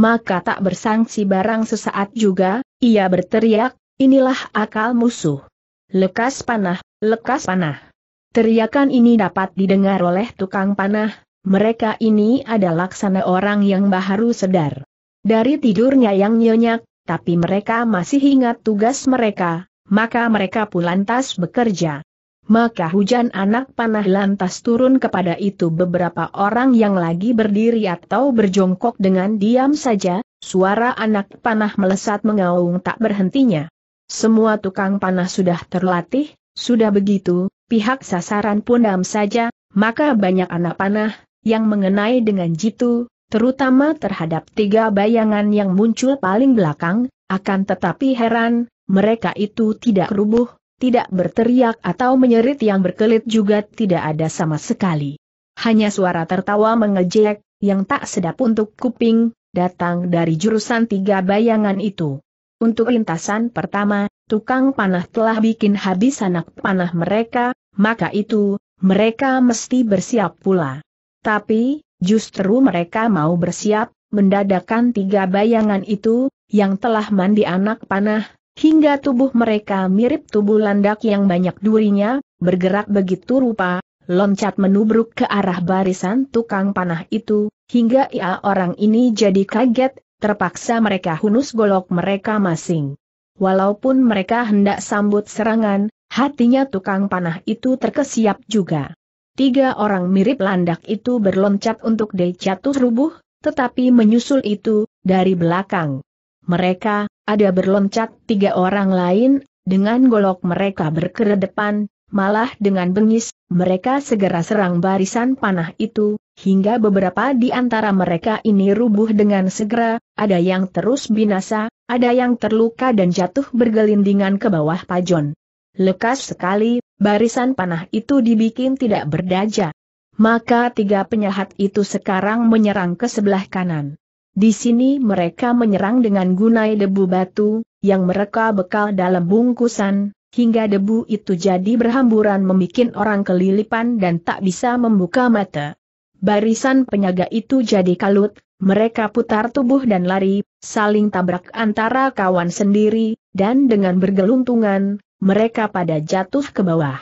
Maka tak bersangsi barang sesaat juga, ia berteriak, inilah akal musuh. Lekas panah, lekas panah. Teriakan ini dapat didengar oleh tukang panah, mereka ini adalah laksana orang yang baru sedar. Dari tidurnya yang nyenyak, tapi mereka masih ingat tugas mereka, maka mereka pun lantas bekerja. Maka hujan anak panah lantas turun kepada itu beberapa orang yang lagi berdiri atau berjongkok dengan diam saja, suara anak panah melesat mengaung tak berhentinya. Semua tukang panah sudah terlatih, sudah begitu, pihak sasaran pun dam saja, maka banyak anak panah, yang mengenai dengan jitu, terutama terhadap tiga bayangan yang muncul paling belakang, akan tetapi heran, mereka itu tidak rubuh, tidak berteriak atau menyerit yang berkelit juga tidak ada sama sekali. Hanya suara tertawa mengejek, yang tak sedap untuk kuping, datang dari jurusan tiga bayangan itu. Untuk lintasan pertama, tukang panah telah bikin habis anak panah mereka, maka itu, mereka mesti bersiap pula. Tapi, justru mereka mau bersiap, mendadakan tiga bayangan itu, yang telah mandi anak panah, hingga tubuh mereka mirip tubuh landak yang banyak durinya, bergerak begitu rupa, loncat menubruk ke arah barisan tukang panah itu, hingga ia orang ini jadi kaget, terpaksa mereka hunus golok mereka masing. Walaupun mereka hendak sambut serangan, hatinya tukang panah itu terkesiap juga. Tiga orang mirip landak itu berloncat untuk dejatuh jatuh rubuh, tetapi menyusul itu, dari belakang. Mereka, ada berloncat tiga orang lain, dengan golok mereka berkeredepan, Malah dengan bengis, mereka segera serang barisan panah itu, hingga beberapa di antara mereka ini rubuh dengan segera, ada yang terus binasa, ada yang terluka dan jatuh bergelindingan ke bawah pajon. Lekas sekali, barisan panah itu dibikin tidak berdaja. Maka tiga penyahat itu sekarang menyerang ke sebelah kanan. Di sini mereka menyerang dengan gunai debu batu, yang mereka bekal dalam bungkusan, hingga debu itu jadi berhamburan membuat orang kelilipan dan tak bisa membuka mata. Barisan penyaga itu jadi kalut, mereka putar tubuh dan lari, saling tabrak antara kawan sendiri, dan dengan bergeluntungan, mereka pada jatuh ke bawah.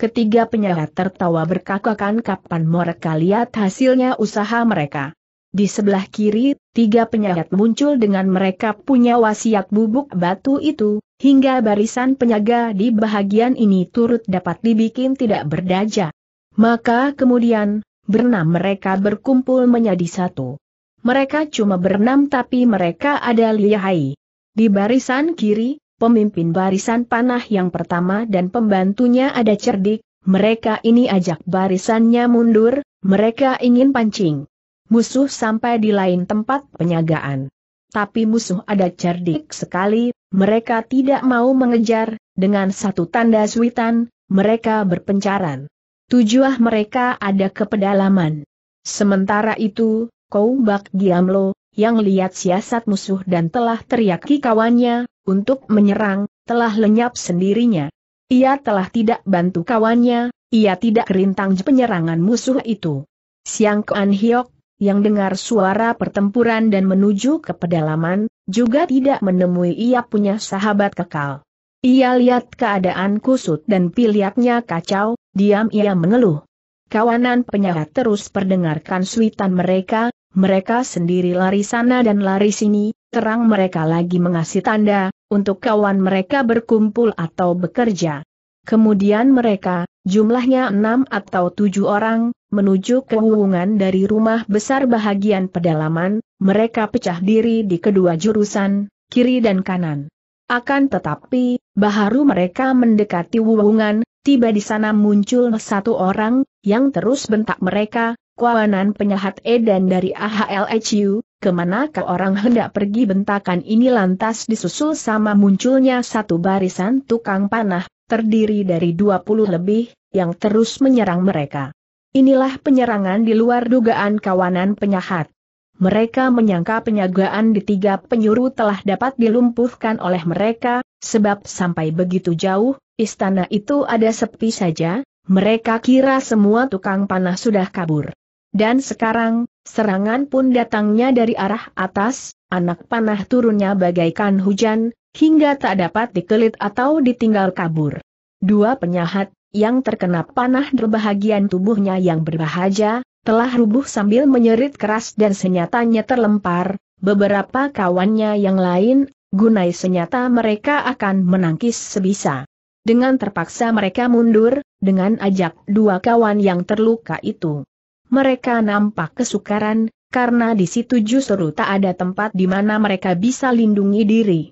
Ketiga penyahat tertawa berkakakan kapan mereka lihat hasilnya usaha mereka. Di sebelah kiri, tiga penyahat muncul dengan mereka punya wasiat bubuk batu itu, hingga barisan penyaga di bahagian ini turut dapat dibikin tidak berdaja. Maka kemudian, bernam mereka berkumpul menjadi satu. Mereka cuma bernam tapi mereka ada lihai. Di barisan kiri, pemimpin barisan panah yang pertama dan pembantunya ada cerdik, mereka ini ajak barisannya mundur, mereka ingin pancing musuh sampai di lain tempat penyagaan. Tapi musuh ada cerdik sekali, mereka tidak mau mengejar, dengan satu tanda suitan, mereka berpencaran. Tujuah mereka ada ke pedalaman. Sementara itu, Koubak Giamlo, yang lihat siasat musuh dan telah teriaki kawannya, untuk menyerang, telah lenyap sendirinya. Ia telah tidak bantu kawannya, ia tidak rintang penyerangan musuh itu. Siang Kean Hiok, yang dengar suara pertempuran dan menuju ke pedalaman, juga tidak menemui ia punya sahabat kekal. Ia lihat keadaan kusut dan piliaknya kacau, diam ia mengeluh. Kawanan penyahat terus perdengarkan suitan mereka, mereka sendiri lari sana dan lari sini, terang mereka lagi mengasih tanda, untuk kawan mereka berkumpul atau bekerja. Kemudian mereka, jumlahnya enam atau tujuh orang, menuju kewungan dari rumah besar bahagian pedalaman, mereka pecah diri di kedua jurusan, kiri dan kanan. Akan tetapi, baharu mereka mendekati hubungan tiba di sana muncul satu orang, yang terus bentak mereka, kawanan penyahat edan dari AHLHU, kemana ke orang hendak pergi bentakan ini lantas disusul sama munculnya satu barisan tukang panah, terdiri dari 20 lebih, yang terus menyerang mereka. Inilah penyerangan di luar dugaan kawanan penyahat. Mereka menyangka penyagaan di tiga penyuruh telah dapat dilumpuhkan oleh mereka, sebab sampai begitu jauh, istana itu ada sepi saja, mereka kira semua tukang panah sudah kabur. Dan sekarang, serangan pun datangnya dari arah atas, anak panah turunnya bagaikan hujan, hingga tak dapat dikelit atau ditinggal kabur. Dua penyahat, yang terkena panah berbahagian tubuhnya yang berbahaja, telah rubuh sambil menyerit keras dan senyatanya terlempar, beberapa kawannya yang lain, gunai senyata mereka akan menangkis sebisa. Dengan terpaksa mereka mundur, dengan ajak dua kawan yang terluka itu. Mereka nampak kesukaran, karena di situ justru tak ada tempat di mana mereka bisa lindungi diri.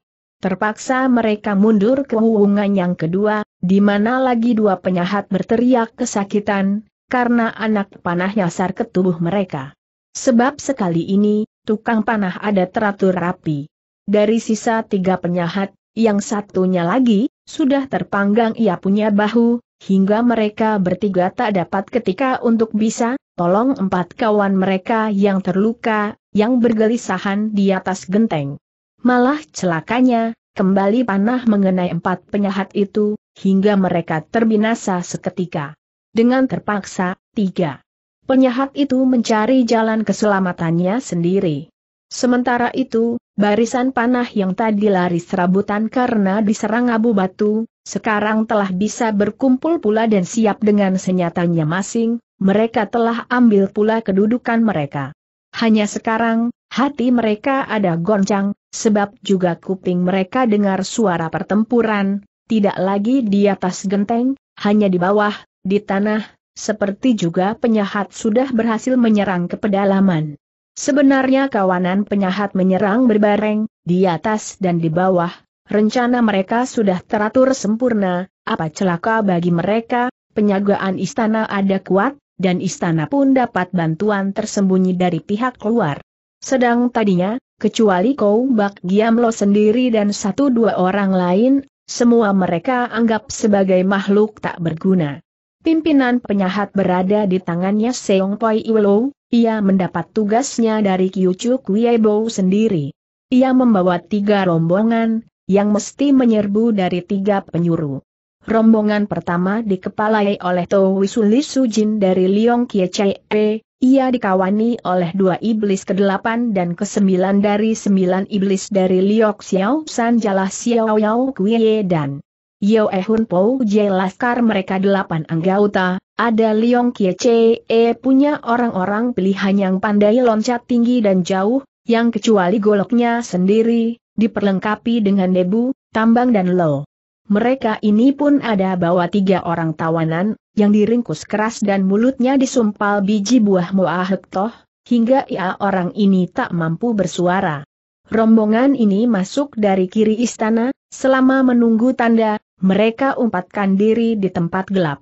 Terpaksa mereka mundur ke hubungan yang kedua, di mana lagi dua penyahat berteriak kesakitan, karena anak panah nyasar ke tubuh mereka. Sebab sekali ini, tukang panah ada teratur rapi. Dari sisa tiga penyahat, yang satunya lagi, sudah terpanggang ia punya bahu, hingga mereka bertiga tak dapat ketika untuk bisa, tolong empat kawan mereka yang terluka, yang bergelisahan di atas genteng. Malah celakanya, kembali panah mengenai empat penyahat itu, hingga mereka terbinasa seketika. Dengan terpaksa, tiga. Penyahat itu mencari jalan keselamatannya sendiri. Sementara itu, barisan panah yang tadi laris serabutan karena diserang abu batu, sekarang telah bisa berkumpul pula dan siap dengan senyatanya masing, mereka telah ambil pula kedudukan mereka. Hanya sekarang, hati mereka ada goncang, sebab juga kuping mereka dengar suara pertempuran, tidak lagi di atas genteng, hanya di bawah, di tanah, seperti juga penyahat sudah berhasil menyerang ke pedalaman. Sebenarnya kawanan penyahat menyerang berbareng, di atas dan di bawah, rencana mereka sudah teratur sempurna, apa celaka bagi mereka, penyagaan istana ada kuat, dan istana pun dapat bantuan tersembunyi dari pihak luar. Sedang tadinya, kecuali kau bak Giamlo sendiri dan satu dua orang lain, semua mereka anggap sebagai makhluk tak berguna. Pimpinan penyahat berada di tangannya Seong Poi Iwelo, ia mendapat tugasnya dari Kyuchu Wiebo sendiri. Ia membawa tiga rombongan, yang mesti menyerbu dari tiga penyuruh. Rombongan pertama dikepalai oleh Towi Suli Sujin dari Liong Kie E. Ia dikawani oleh dua iblis ke-8 dan ke-9 dari sembilan iblis dari Liok Xiao San Jalah Xiao Yao Kuiye dan Yeo Ehun Po Jie Laskar mereka delapan anggota, ada Liong Kie Che E punya orang-orang pilihan yang pandai loncat tinggi dan jauh, yang kecuali goloknya sendiri, diperlengkapi dengan debu, tambang dan lo. Mereka ini pun ada bawa tiga orang tawanan, yang diringkus keras dan mulutnya disumpal biji buah moahek toh, hingga ia orang ini tak mampu bersuara. Rombongan ini masuk dari kiri istana, selama menunggu tanda, mereka umpatkan diri di tempat gelap.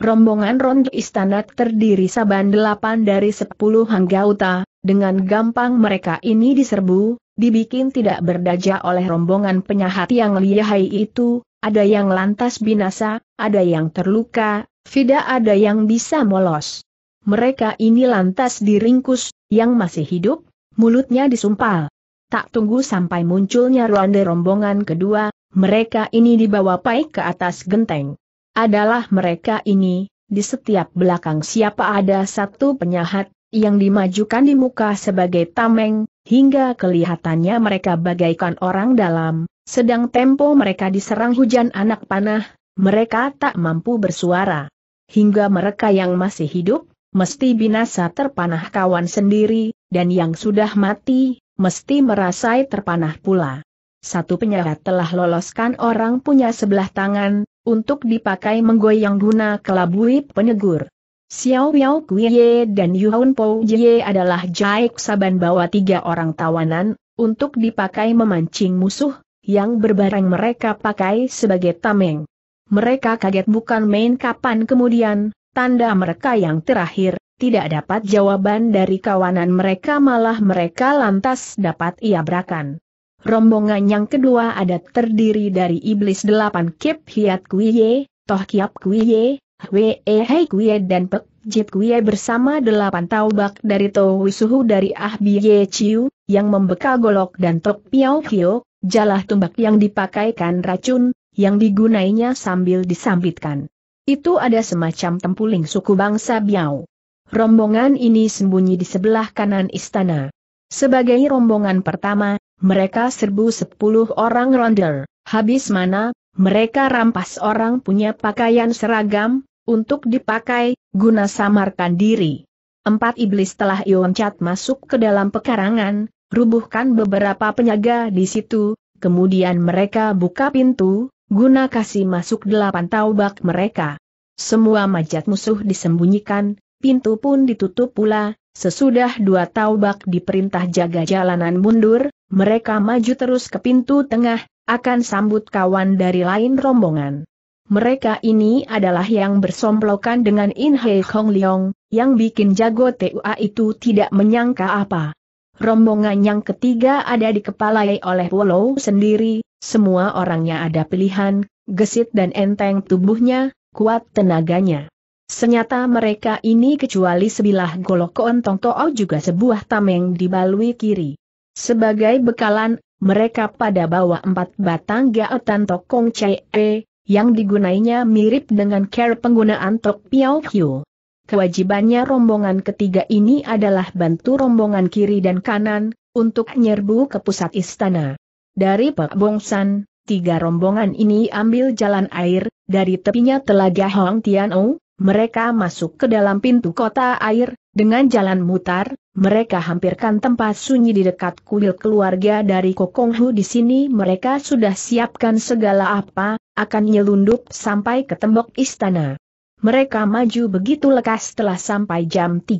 Rombongan ronde istana terdiri saban delapan dari sepuluh hanggauta, dengan gampang mereka ini diserbu, dibikin tidak berdaja oleh rombongan penyahat yang lihai itu, ada yang lantas binasa, ada yang terluka, tidak ada yang bisa molos. Mereka ini lantas diringkus, yang masih hidup, mulutnya disumpal. Tak tunggu sampai munculnya ronde rombongan kedua, mereka ini dibawa paik ke atas genteng. Adalah mereka ini, di setiap belakang siapa ada satu penyahat, yang dimajukan di muka sebagai tameng, hingga kelihatannya mereka bagaikan orang dalam, sedang tempo mereka diserang hujan anak panah, mereka tak mampu bersuara. Hingga mereka yang masih hidup, mesti binasa terpanah kawan sendiri, dan yang sudah mati, mesti merasai terpanah pula. Satu penyarat telah loloskan orang punya sebelah tangan, untuk dipakai menggoyang guna kelabui penegur. Xiao Yao Kuiye dan Yuhun Po Jie adalah jaik saban bawa tiga orang tawanan, untuk dipakai memancing musuh, yang berbarang mereka pakai sebagai tameng. Mereka kaget bukan main kapan kemudian, tanda mereka yang terakhir, tidak dapat jawaban dari kawanan mereka malah mereka lantas dapat ia berakan. Rombongan yang kedua ada terdiri dari iblis delapan Kip Hiat Kuiye, Toh Kiap Kuiye, hwee Hei Kuiye dan Pek jip Kuiye bersama delapan taubak dari Towisuhu dari Ah Biye Chiu, yang membekal golok dan Tok Piao Kyo, jalah tumbak yang dipakaikan racun, yang digunainya sambil disambitkan. Itu ada semacam tempuling suku bangsa Biao. Rombongan ini sembunyi di sebelah kanan istana. Sebagai rombongan pertama, mereka serbu sepuluh orang ronder, habis mana, mereka rampas orang punya pakaian seragam, untuk dipakai, guna samarkan diri. Empat iblis telah ioncat masuk ke dalam pekarangan, rubuhkan beberapa penyaga di situ, kemudian mereka buka pintu, Guna kasih masuk delapan taubak mereka. Semua majat musuh disembunyikan, pintu pun ditutup pula, sesudah dua taubak diperintah jaga jalanan mundur, mereka maju terus ke pintu tengah, akan sambut kawan dari lain rombongan. Mereka ini adalah yang bersomplokan dengan In Hei Hong Leong, yang bikin jago TUA itu tidak menyangka apa. Rombongan yang ketiga ada dikepalai oleh Wolo sendiri, semua orangnya ada pilihan, gesit dan enteng tubuhnya, kuat tenaganya. Senyata mereka ini kecuali sebilah golok keontong to'o juga sebuah tameng di balui kiri. Sebagai bekalan, mereka pada bawa empat batang gaotan tokong cee, yang digunainya mirip dengan care penggunaan tok piao hiu. Kewajibannya rombongan ketiga ini adalah bantu rombongan kiri dan kanan, untuk nyerbu ke pusat istana. Dari Pak Bongsan, tiga rombongan ini ambil jalan air, dari tepinya telaga Hong Tianou, mereka masuk ke dalam pintu kota air, dengan jalan mutar, mereka hampirkan tempat sunyi di dekat kuil keluarga dari Kokonghu di sini mereka sudah siapkan segala apa, akan nyelundup sampai ke tembok istana. Mereka maju begitu lekas setelah sampai jam 3.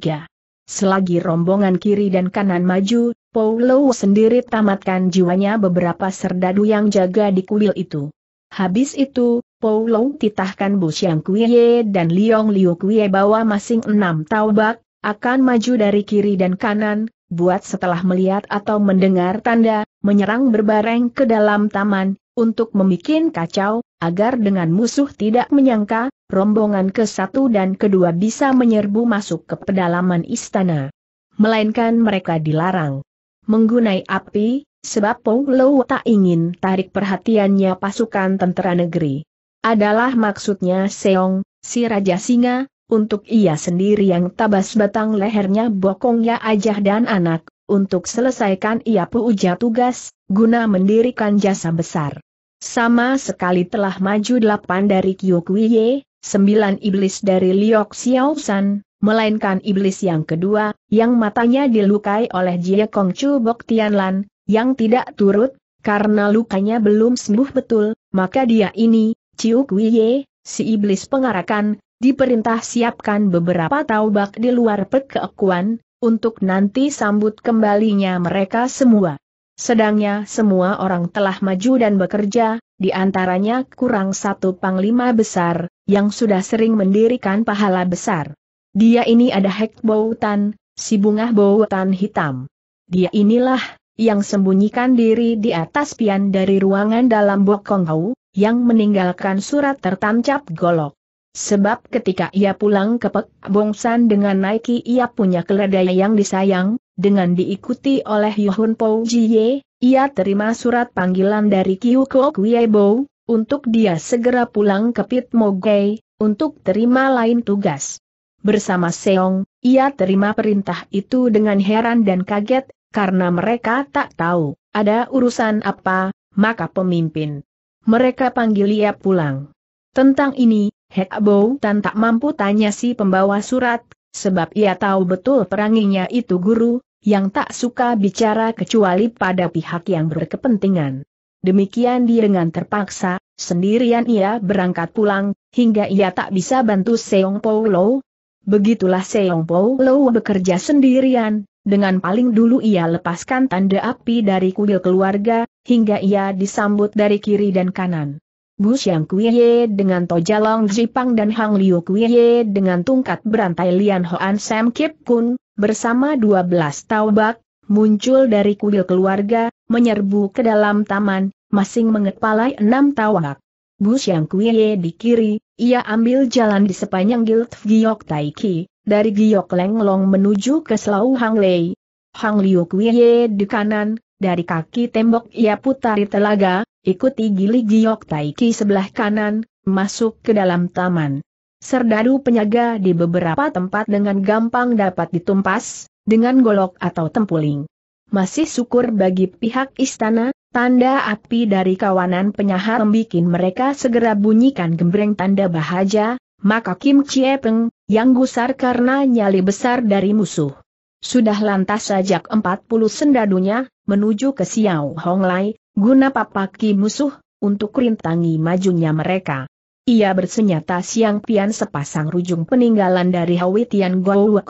Selagi rombongan kiri dan kanan maju, Paulo sendiri tamatkan jiwanya beberapa serdadu yang jaga di kuil itu. Habis itu, Paulo titahkan Bu Xiang Kuiye dan Liong Liu Kuiye bawa masing enam taubak, akan maju dari kiri dan kanan, buat setelah melihat atau mendengar tanda, menyerang berbareng ke dalam taman, untuk membuat kacau, agar dengan musuh tidak menyangka, rombongan ke satu dan kedua bisa menyerbu masuk ke pedalaman istana. Melainkan mereka dilarang menggunai api, sebab Pong Lo tak ingin tarik perhatiannya pasukan tentara negeri. Adalah maksudnya Seong, si Raja Singa, untuk ia sendiri yang tabas batang lehernya bokongnya ajah dan anak, untuk selesaikan ia puja tugas, guna mendirikan jasa besar. Sama sekali telah maju delapan dari Kyokuiye, sembilan iblis dari Liok Xiaosan, melainkan iblis yang kedua, yang matanya dilukai oleh Jie Kong Chu Bok Tianlan, yang tidak turut, karena lukanya belum sembuh betul, maka dia ini, Ciu Kui Ye, si iblis pengarakan, diperintah siapkan beberapa taubak di luar perkeekuan, untuk nanti sambut kembalinya mereka semua. Sedangnya semua orang telah maju dan bekerja, di antaranya kurang satu panglima besar, yang sudah sering mendirikan pahala besar. Dia ini ada Hek Boutan, si bunga Boutan hitam. Dia inilah, yang sembunyikan diri di atas pian dari ruangan dalam Bokong Hau, yang meninggalkan surat tertancap golok. Sebab ketika ia pulang ke Pek Bongsan dengan naiki ia punya keledai yang disayang, dengan diikuti oleh Yohun Pou Jie, ia terima surat panggilan dari Kiyuko Bo untuk dia segera pulang ke Pit Mogai, untuk terima lain tugas. Bersama Seong, ia terima perintah itu dengan heran dan kaget, karena mereka tak tahu ada urusan apa, maka pemimpin. Mereka panggil ia pulang. Tentang ini, Hek Abou Tan tak mampu tanya si pembawa surat, sebab ia tahu betul peranginya itu guru, yang tak suka bicara kecuali pada pihak yang berkepentingan. Demikian dia dengan terpaksa, sendirian ia berangkat pulang, hingga ia tak bisa bantu Seong Paulo, Begitulah Seong Po Lo bekerja sendirian, dengan paling dulu ia lepaskan tanda api dari kuil keluarga, hingga ia disambut dari kiri dan kanan. Bu Xiang Kuiye dengan Tojalong Long Jipang dan Hang Liu Kuiye dengan tungkat berantai Lian Hoan Sam Kip Kun, bersama 12 taubak, muncul dari kuil keluarga, menyerbu ke dalam taman, masing mengepalai enam Taubak. Bu Xiang Kuiye di kiri, ia ambil jalan di sepanjang Gilt Giok Taiki, dari Giok Long menuju ke Selau Hang Lei. Hang Liu Kuiye di kanan, dari kaki tembok ia putari telaga, ikuti gili Giok Taiki sebelah kanan, masuk ke dalam taman. Serdadu penyaga di beberapa tempat dengan gampang dapat ditumpas, dengan golok atau tempuling. Masih syukur bagi pihak istana, Tanda api dari kawanan penyahar membuat mereka segera bunyikan gembreng tanda bahaja, maka Kim Chie Peng, yang gusar karena nyali besar dari musuh. Sudah lantas sajak 40 sendadunya, menuju ke Xiao Lai guna papaki musuh, untuk rintangi majunya mereka. Ia bersenjata siang pian sepasang rujung peninggalan dari Hawitian Tian Go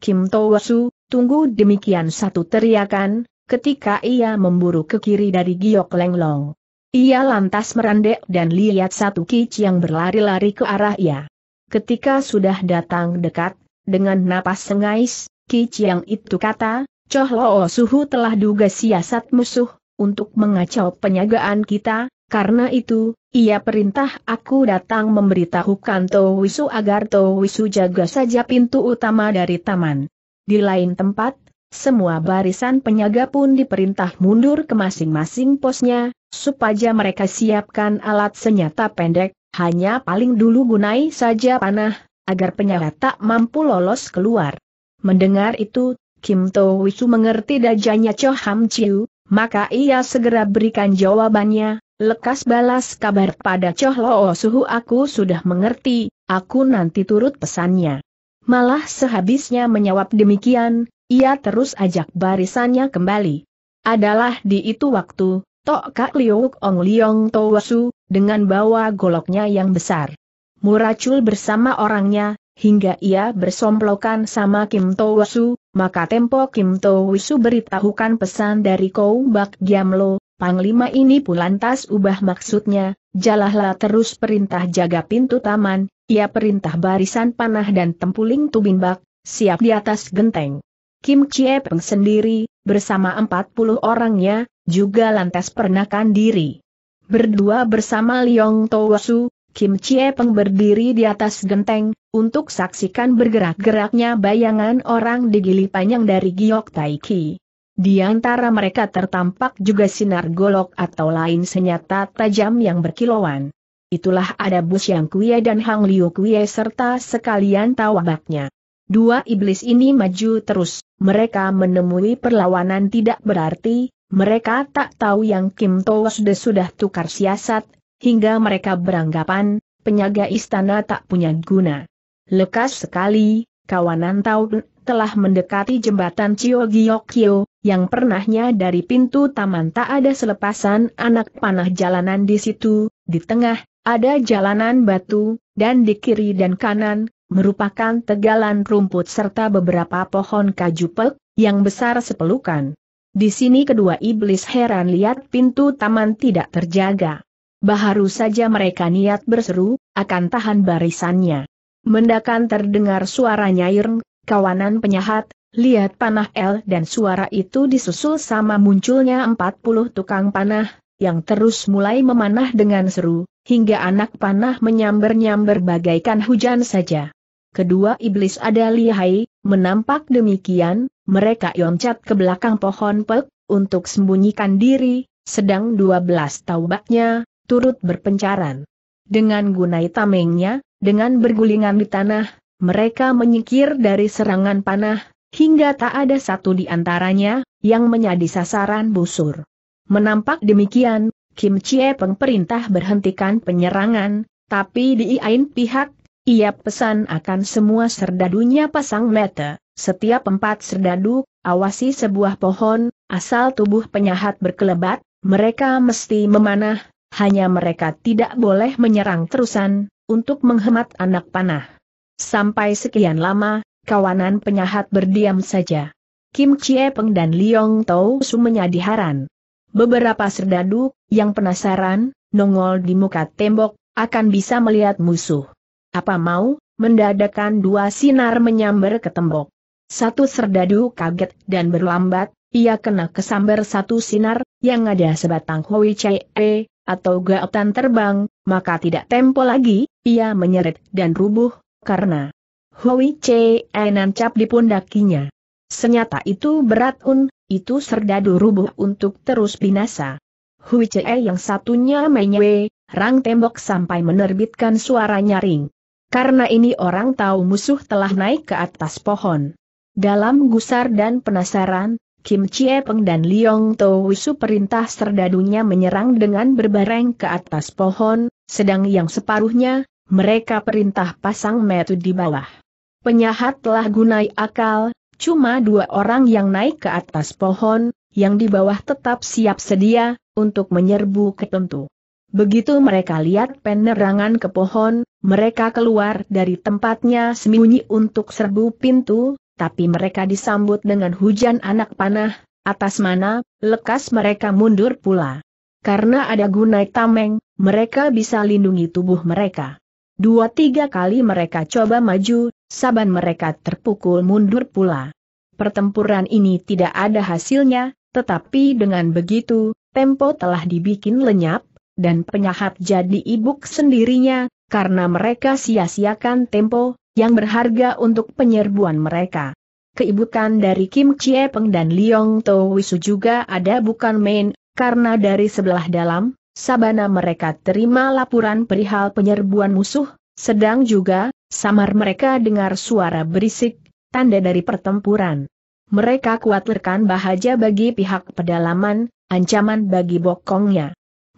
Kim Towasu, tunggu demikian satu teriakan, ketika ia memburu ke kiri dari Giok Lenglong. Ia lantas merandek dan lihat satu kic yang berlari-lari ke arah ia. Ketika sudah datang dekat, dengan napas sengais, kic yang itu kata, Choh Loo Suhu telah duga siasat musuh, untuk mengacau penyagaan kita, karena itu, ia perintah aku datang memberitahukan To Wisu agar To Wisu jaga saja pintu utama dari taman. Di lain tempat, semua barisan penyaga pun diperintah mundur ke masing-masing posnya, supaya mereka siapkan alat senjata pendek, hanya paling dulu gunai saja panah, agar penyaga tak mampu lolos keluar. Mendengar itu, Kim To Wisu mengerti dajanya Cho Ham Chiu, maka ia segera berikan jawabannya, lekas balas kabar pada Cho Lo Suhu aku sudah mengerti, aku nanti turut pesannya. Malah sehabisnya menjawab demikian, ia terus ajak barisannya kembali. Adalah di itu waktu, Tok Kak Liuk Ong Liong Towasu, dengan bawa goloknya yang besar. Muracul bersama orangnya, hingga ia bersomplokan sama Kim Towasu, maka tempo Kim Towasu beritahukan pesan dari Kou Bak Giamlo, Panglima ini pun lantas ubah maksudnya, jalahlah terus perintah jaga pintu taman, ia perintah barisan panah dan tempuling bak, siap di atas genteng. Kim Chie Peng sendiri, bersama 40 orangnya, juga lantas pernahkan diri. Berdua bersama Liong Towasu, Kim Chie Peng berdiri di atas genteng, untuk saksikan bergerak-geraknya bayangan orang di gili panjang dari Giok Taiki. Di antara mereka tertampak juga sinar golok atau lain senyata tajam yang berkilauan. Itulah ada Bus Yang Kuya dan Hang Liu Kuya serta sekalian tawabaknya. Dua iblis ini maju terus, mereka menemui perlawanan tidak berarti, mereka tak tahu yang Kim de sudah tukar siasat, hingga mereka beranggapan, penyaga istana tak punya guna. Lekas sekali, kawanan tahu telah mendekati jembatan Chio Giokyo, yang pernahnya dari pintu taman tak ada selepasan anak panah jalanan di situ, di tengah, ada jalanan batu, dan di kiri dan kanan, merupakan tegalan rumput serta beberapa pohon kaju pek, yang besar sepelukan. Di sini kedua iblis heran lihat pintu taman tidak terjaga. Baharu saja mereka niat berseru, akan tahan barisannya. Mendakan terdengar suara nyairn, kawanan penyahat, lihat panah El dan suara itu disusul sama munculnya 40 tukang panah, yang terus mulai memanah dengan seru, hingga anak panah menyamber-nyamber bagaikan hujan saja kedua iblis ada lihai, menampak demikian, mereka yoncat ke belakang pohon pek, untuk sembunyikan diri, sedang dua belas taubaknya, turut berpencaran. Dengan gunai tamengnya, dengan bergulingan di tanah, mereka menyingkir dari serangan panah, hingga tak ada satu di antaranya, yang menjadi sasaran busur. Menampak demikian, Kim Chie Peng perintah berhentikan penyerangan, tapi diiain pihak ia pesan akan semua serdadunya pasang mata, setiap empat serdadu, awasi sebuah pohon, asal tubuh penyahat berkelebat, mereka mesti memanah, hanya mereka tidak boleh menyerang terusan, untuk menghemat anak panah. Sampai sekian lama, kawanan penyahat berdiam saja. Kim Chie Peng dan Liong Tau Su menyadi haran. Beberapa serdadu, yang penasaran, nongol di muka tembok, akan bisa melihat musuh. Apa mau, mendadakan dua sinar menyambar ke tembok. Satu serdadu kaget dan berlambat, ia kena kesambar satu sinar, yang ada sebatang Hoi Chee, atau gautan terbang, maka tidak tempo lagi, ia menyeret dan rubuh, karena Hoi Chee nancap di pundakinya. Senyata itu berat un, itu serdadu rubuh untuk terus binasa. Hui Chee yang satunya menyewe, rang tembok sampai menerbitkan suara nyaring. Karena ini orang tahu musuh telah naik ke atas pohon. Dalam gusar dan penasaran, Kim Chie Peng dan Liong To Wisu perintah serdadunya menyerang dengan berbareng ke atas pohon, sedang yang separuhnya, mereka perintah pasang metu di bawah. Penyahat telah gunai akal, cuma dua orang yang naik ke atas pohon, yang di bawah tetap siap sedia, untuk menyerbu ketentu. Begitu mereka lihat penerangan ke pohon, mereka keluar dari tempatnya sembunyi untuk serbu pintu, tapi mereka disambut dengan hujan anak panah, atas mana, lekas mereka mundur pula. Karena ada gunai tameng, mereka bisa lindungi tubuh mereka. Dua tiga kali mereka coba maju, saban mereka terpukul mundur pula. Pertempuran ini tidak ada hasilnya, tetapi dengan begitu, tempo telah dibikin lenyap, dan penyahap jadi ibuk sendirinya, karena mereka sia-siakan tempo yang berharga untuk penyerbuan mereka. Keibukan dari Kim Chie Peng dan Liong To Wisu juga ada bukan main, karena dari sebelah dalam, sabana mereka terima laporan perihal penyerbuan musuh, sedang juga, samar mereka dengar suara berisik, tanda dari pertempuran. Mereka khawatirkan bahaja bagi pihak pedalaman, ancaman bagi bokongnya.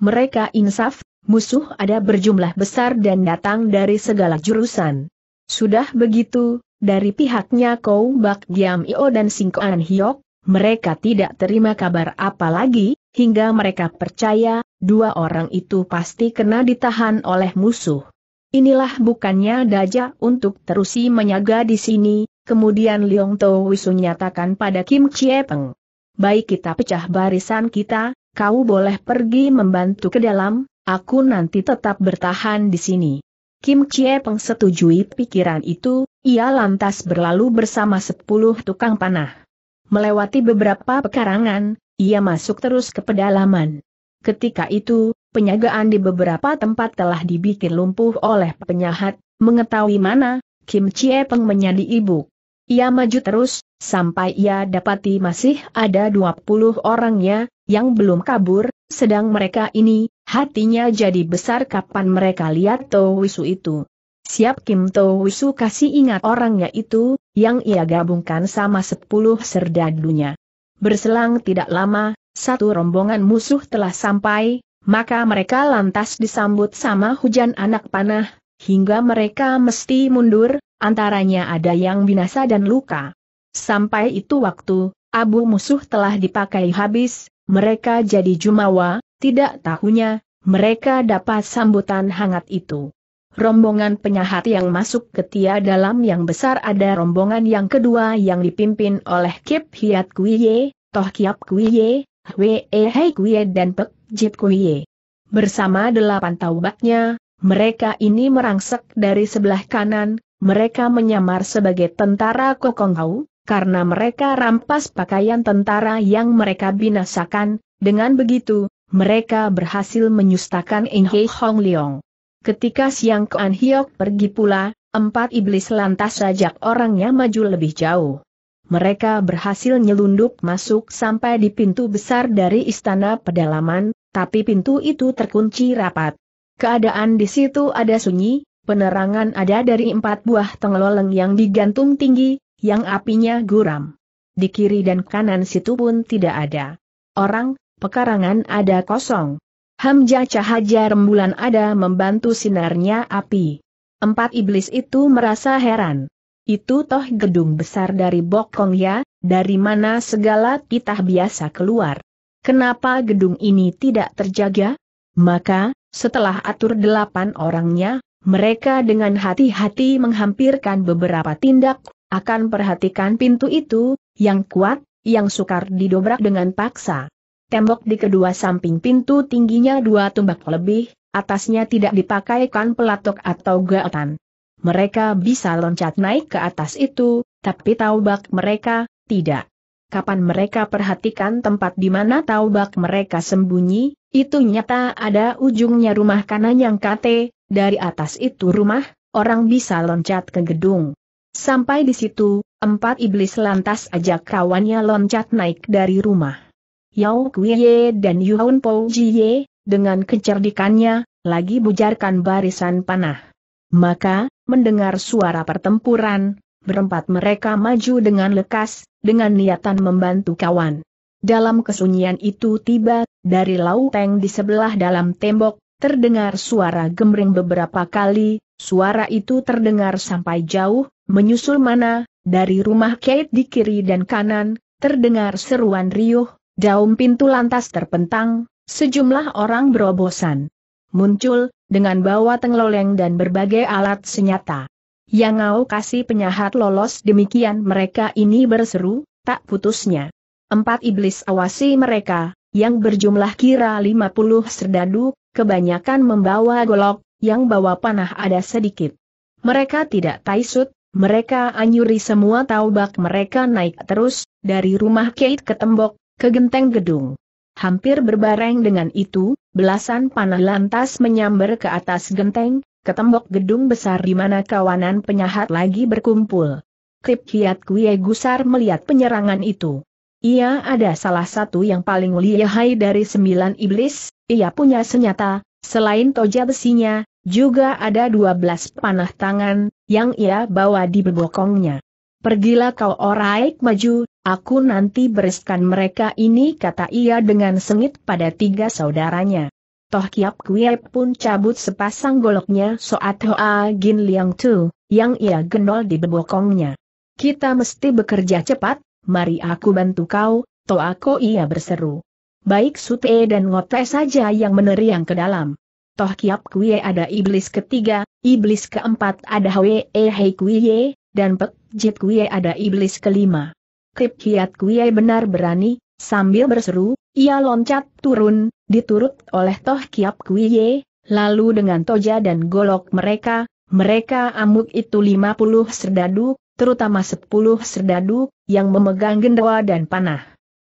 Mereka insaf, Musuh ada berjumlah besar dan datang dari segala jurusan. Sudah begitu, dari pihaknya Kou Bak Giam Io dan Singkoan Hiok, mereka tidak terima kabar apalagi hingga mereka percaya, dua orang itu pasti kena ditahan oleh musuh. Inilah bukannya Daja untuk terusi menyaga di sini, kemudian Liong Tau Wisu nyatakan pada Kim Chie Peng. Baik kita pecah barisan kita, kau boleh pergi membantu ke dalam, Aku nanti tetap bertahan di sini. Kim Chie Peng setujui pikiran itu, ia lantas berlalu bersama sepuluh tukang panah. Melewati beberapa pekarangan, ia masuk terus ke pedalaman. Ketika itu, penyagaan di beberapa tempat telah dibikin lumpuh oleh penyahat, mengetahui mana, Kim Chie Peng menjadi ibu. Ia maju terus, sampai ia dapati masih ada 20 orangnya, yang belum kabur, sedang mereka ini, Hatinya jadi besar kapan mereka lihat Wisu itu. Siap Kim Wisu kasih ingat orangnya itu, yang ia gabungkan sama sepuluh serdadunya. Berselang tidak lama, satu rombongan musuh telah sampai, maka mereka lantas disambut sama hujan anak panah, hingga mereka mesti mundur, antaranya ada yang binasa dan luka. Sampai itu waktu, abu musuh telah dipakai habis, mereka jadi jumawa, tidak tahunya, mereka dapat sambutan hangat itu. Rombongan penyahat yang masuk ke Tia dalam yang besar ada rombongan yang kedua yang dipimpin oleh Kip Hiat Kuiye, Toh Kiap Kuiye, Hwee Hei Kuiye dan Pek Jip Kuiye. Bersama delapan taubatnya, mereka ini merangsek dari sebelah kanan, mereka menyamar sebagai tentara Kokongau karena mereka rampas pakaian tentara yang mereka binasakan, dengan begitu, mereka berhasil menyustakan In Hei Hong Leong. Ketika Siang Kuan Hiok pergi pula, empat iblis lantas sajak orangnya maju lebih jauh. Mereka berhasil nyelundup masuk sampai di pintu besar dari istana pedalaman, tapi pintu itu terkunci rapat. Keadaan di situ ada sunyi, penerangan ada dari empat buah tengloleng yang digantung tinggi, yang apinya guram. Di kiri dan kanan situ pun tidak ada orang, pekarangan ada kosong. Hamja cahaja rembulan ada membantu sinarnya api. Empat iblis itu merasa heran. Itu toh gedung besar dari Bokong ya, dari mana segala titah biasa keluar. Kenapa gedung ini tidak terjaga? Maka, setelah atur delapan orangnya, mereka dengan hati-hati menghampirkan beberapa tindak, akan perhatikan pintu itu, yang kuat, yang sukar didobrak dengan paksa. Tembok di kedua samping pintu tingginya dua tumbak lebih, atasnya tidak dipakaikan pelatok atau gaatan. Mereka bisa loncat naik ke atas itu, tapi taubak mereka, tidak. Kapan mereka perhatikan tempat di mana taubak mereka sembunyi, itu nyata ada ujungnya rumah kanan yang kate, dari atas itu rumah, orang bisa loncat ke gedung. Sampai di situ, empat iblis lantas ajak kawannya loncat naik dari rumah. Yao Kuiye dan Yuhun Po Jiye, dengan kecerdikannya, lagi bujarkan barisan panah. Maka, mendengar suara pertempuran, berempat mereka maju dengan lekas, dengan niatan membantu kawan. Dalam kesunyian itu tiba, dari lauteng di sebelah dalam tembok, terdengar suara gemring beberapa kali, suara itu terdengar sampai jauh, menyusul mana, dari rumah Kate di kiri dan kanan, terdengar seruan riuh, Daun pintu lantas terpentang, sejumlah orang berobosan. Muncul, dengan bawa tengloleng dan berbagai alat senyata. Yang ngau kasih penyahat lolos demikian mereka ini berseru, tak putusnya. Empat iblis awasi mereka, yang berjumlah kira lima puluh serdadu, kebanyakan membawa golok, yang bawa panah ada sedikit. Mereka tidak taisut, mereka anyuri semua taubak mereka naik terus, dari rumah Kate ke tembok, ke genteng gedung. Hampir berbareng dengan itu, belasan panah lantas menyambar ke atas genteng, ke tembok gedung besar di mana kawanan penyahat lagi berkumpul. Kip Hiat Kue Gusar melihat penyerangan itu. Ia ada salah satu yang paling lihai dari sembilan iblis, ia punya senjata, selain toja besinya, juga ada dua belas panah tangan, yang ia bawa di bebokongnya. Pergilah kau orang, maju, Aku nanti bereskan mereka ini kata ia dengan sengit pada tiga saudaranya. Toh Kiap Kwe pun cabut sepasang goloknya Soat Hoa Gin Liang Tu, yang ia genol di bebokongnya. Kita mesti bekerja cepat, mari aku bantu kau, Toh aku ia berseru. Baik Sute dan Ngote saja yang meneriang ke dalam. Toh Kiap Kwe ada iblis ketiga, iblis keempat ada Hwe Hei Kwe, dan Pek Jit Kwe ada iblis kelima. Kip Kiat Kuiai benar berani, sambil berseru, ia loncat turun, diturut oleh Toh Kiap Kuiye, lalu dengan toja dan golok mereka, mereka amuk itu 50 serdadu, terutama 10 serdadu, yang memegang gendawa dan panah.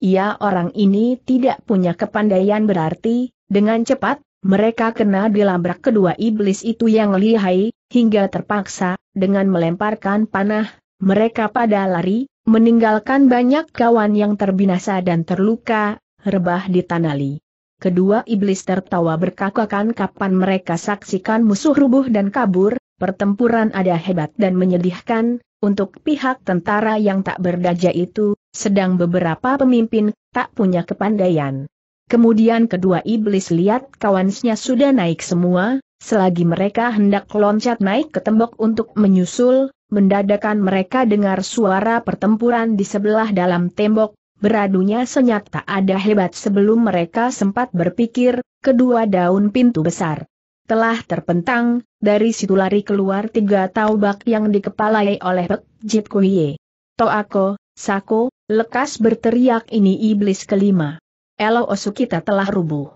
Ia orang ini tidak punya kepandaian berarti, dengan cepat, mereka kena dilabrak kedua iblis itu yang lihai, hingga terpaksa, dengan melemparkan panah, mereka pada lari, meninggalkan banyak kawan yang terbinasa dan terluka, rebah di Tanali. Kedua iblis tertawa berkakakan kapan mereka saksikan musuh rubuh dan kabur, pertempuran ada hebat dan menyedihkan, untuk pihak tentara yang tak berdaja itu, sedang beberapa pemimpin, tak punya kepandaian. Kemudian kedua iblis lihat kawannya sudah naik semua, selagi mereka hendak loncat naik ke tembok untuk menyusul, mendadakan mereka dengar suara pertempuran di sebelah dalam tembok, beradunya senyata tak ada hebat sebelum mereka sempat berpikir, kedua daun pintu besar telah terpentang, dari situ lari keluar tiga taubak yang dikepalai oleh Pek Jit Kuhye. Toako, Sako, lekas berteriak ini iblis kelima. Elo Osu kita telah rubuh.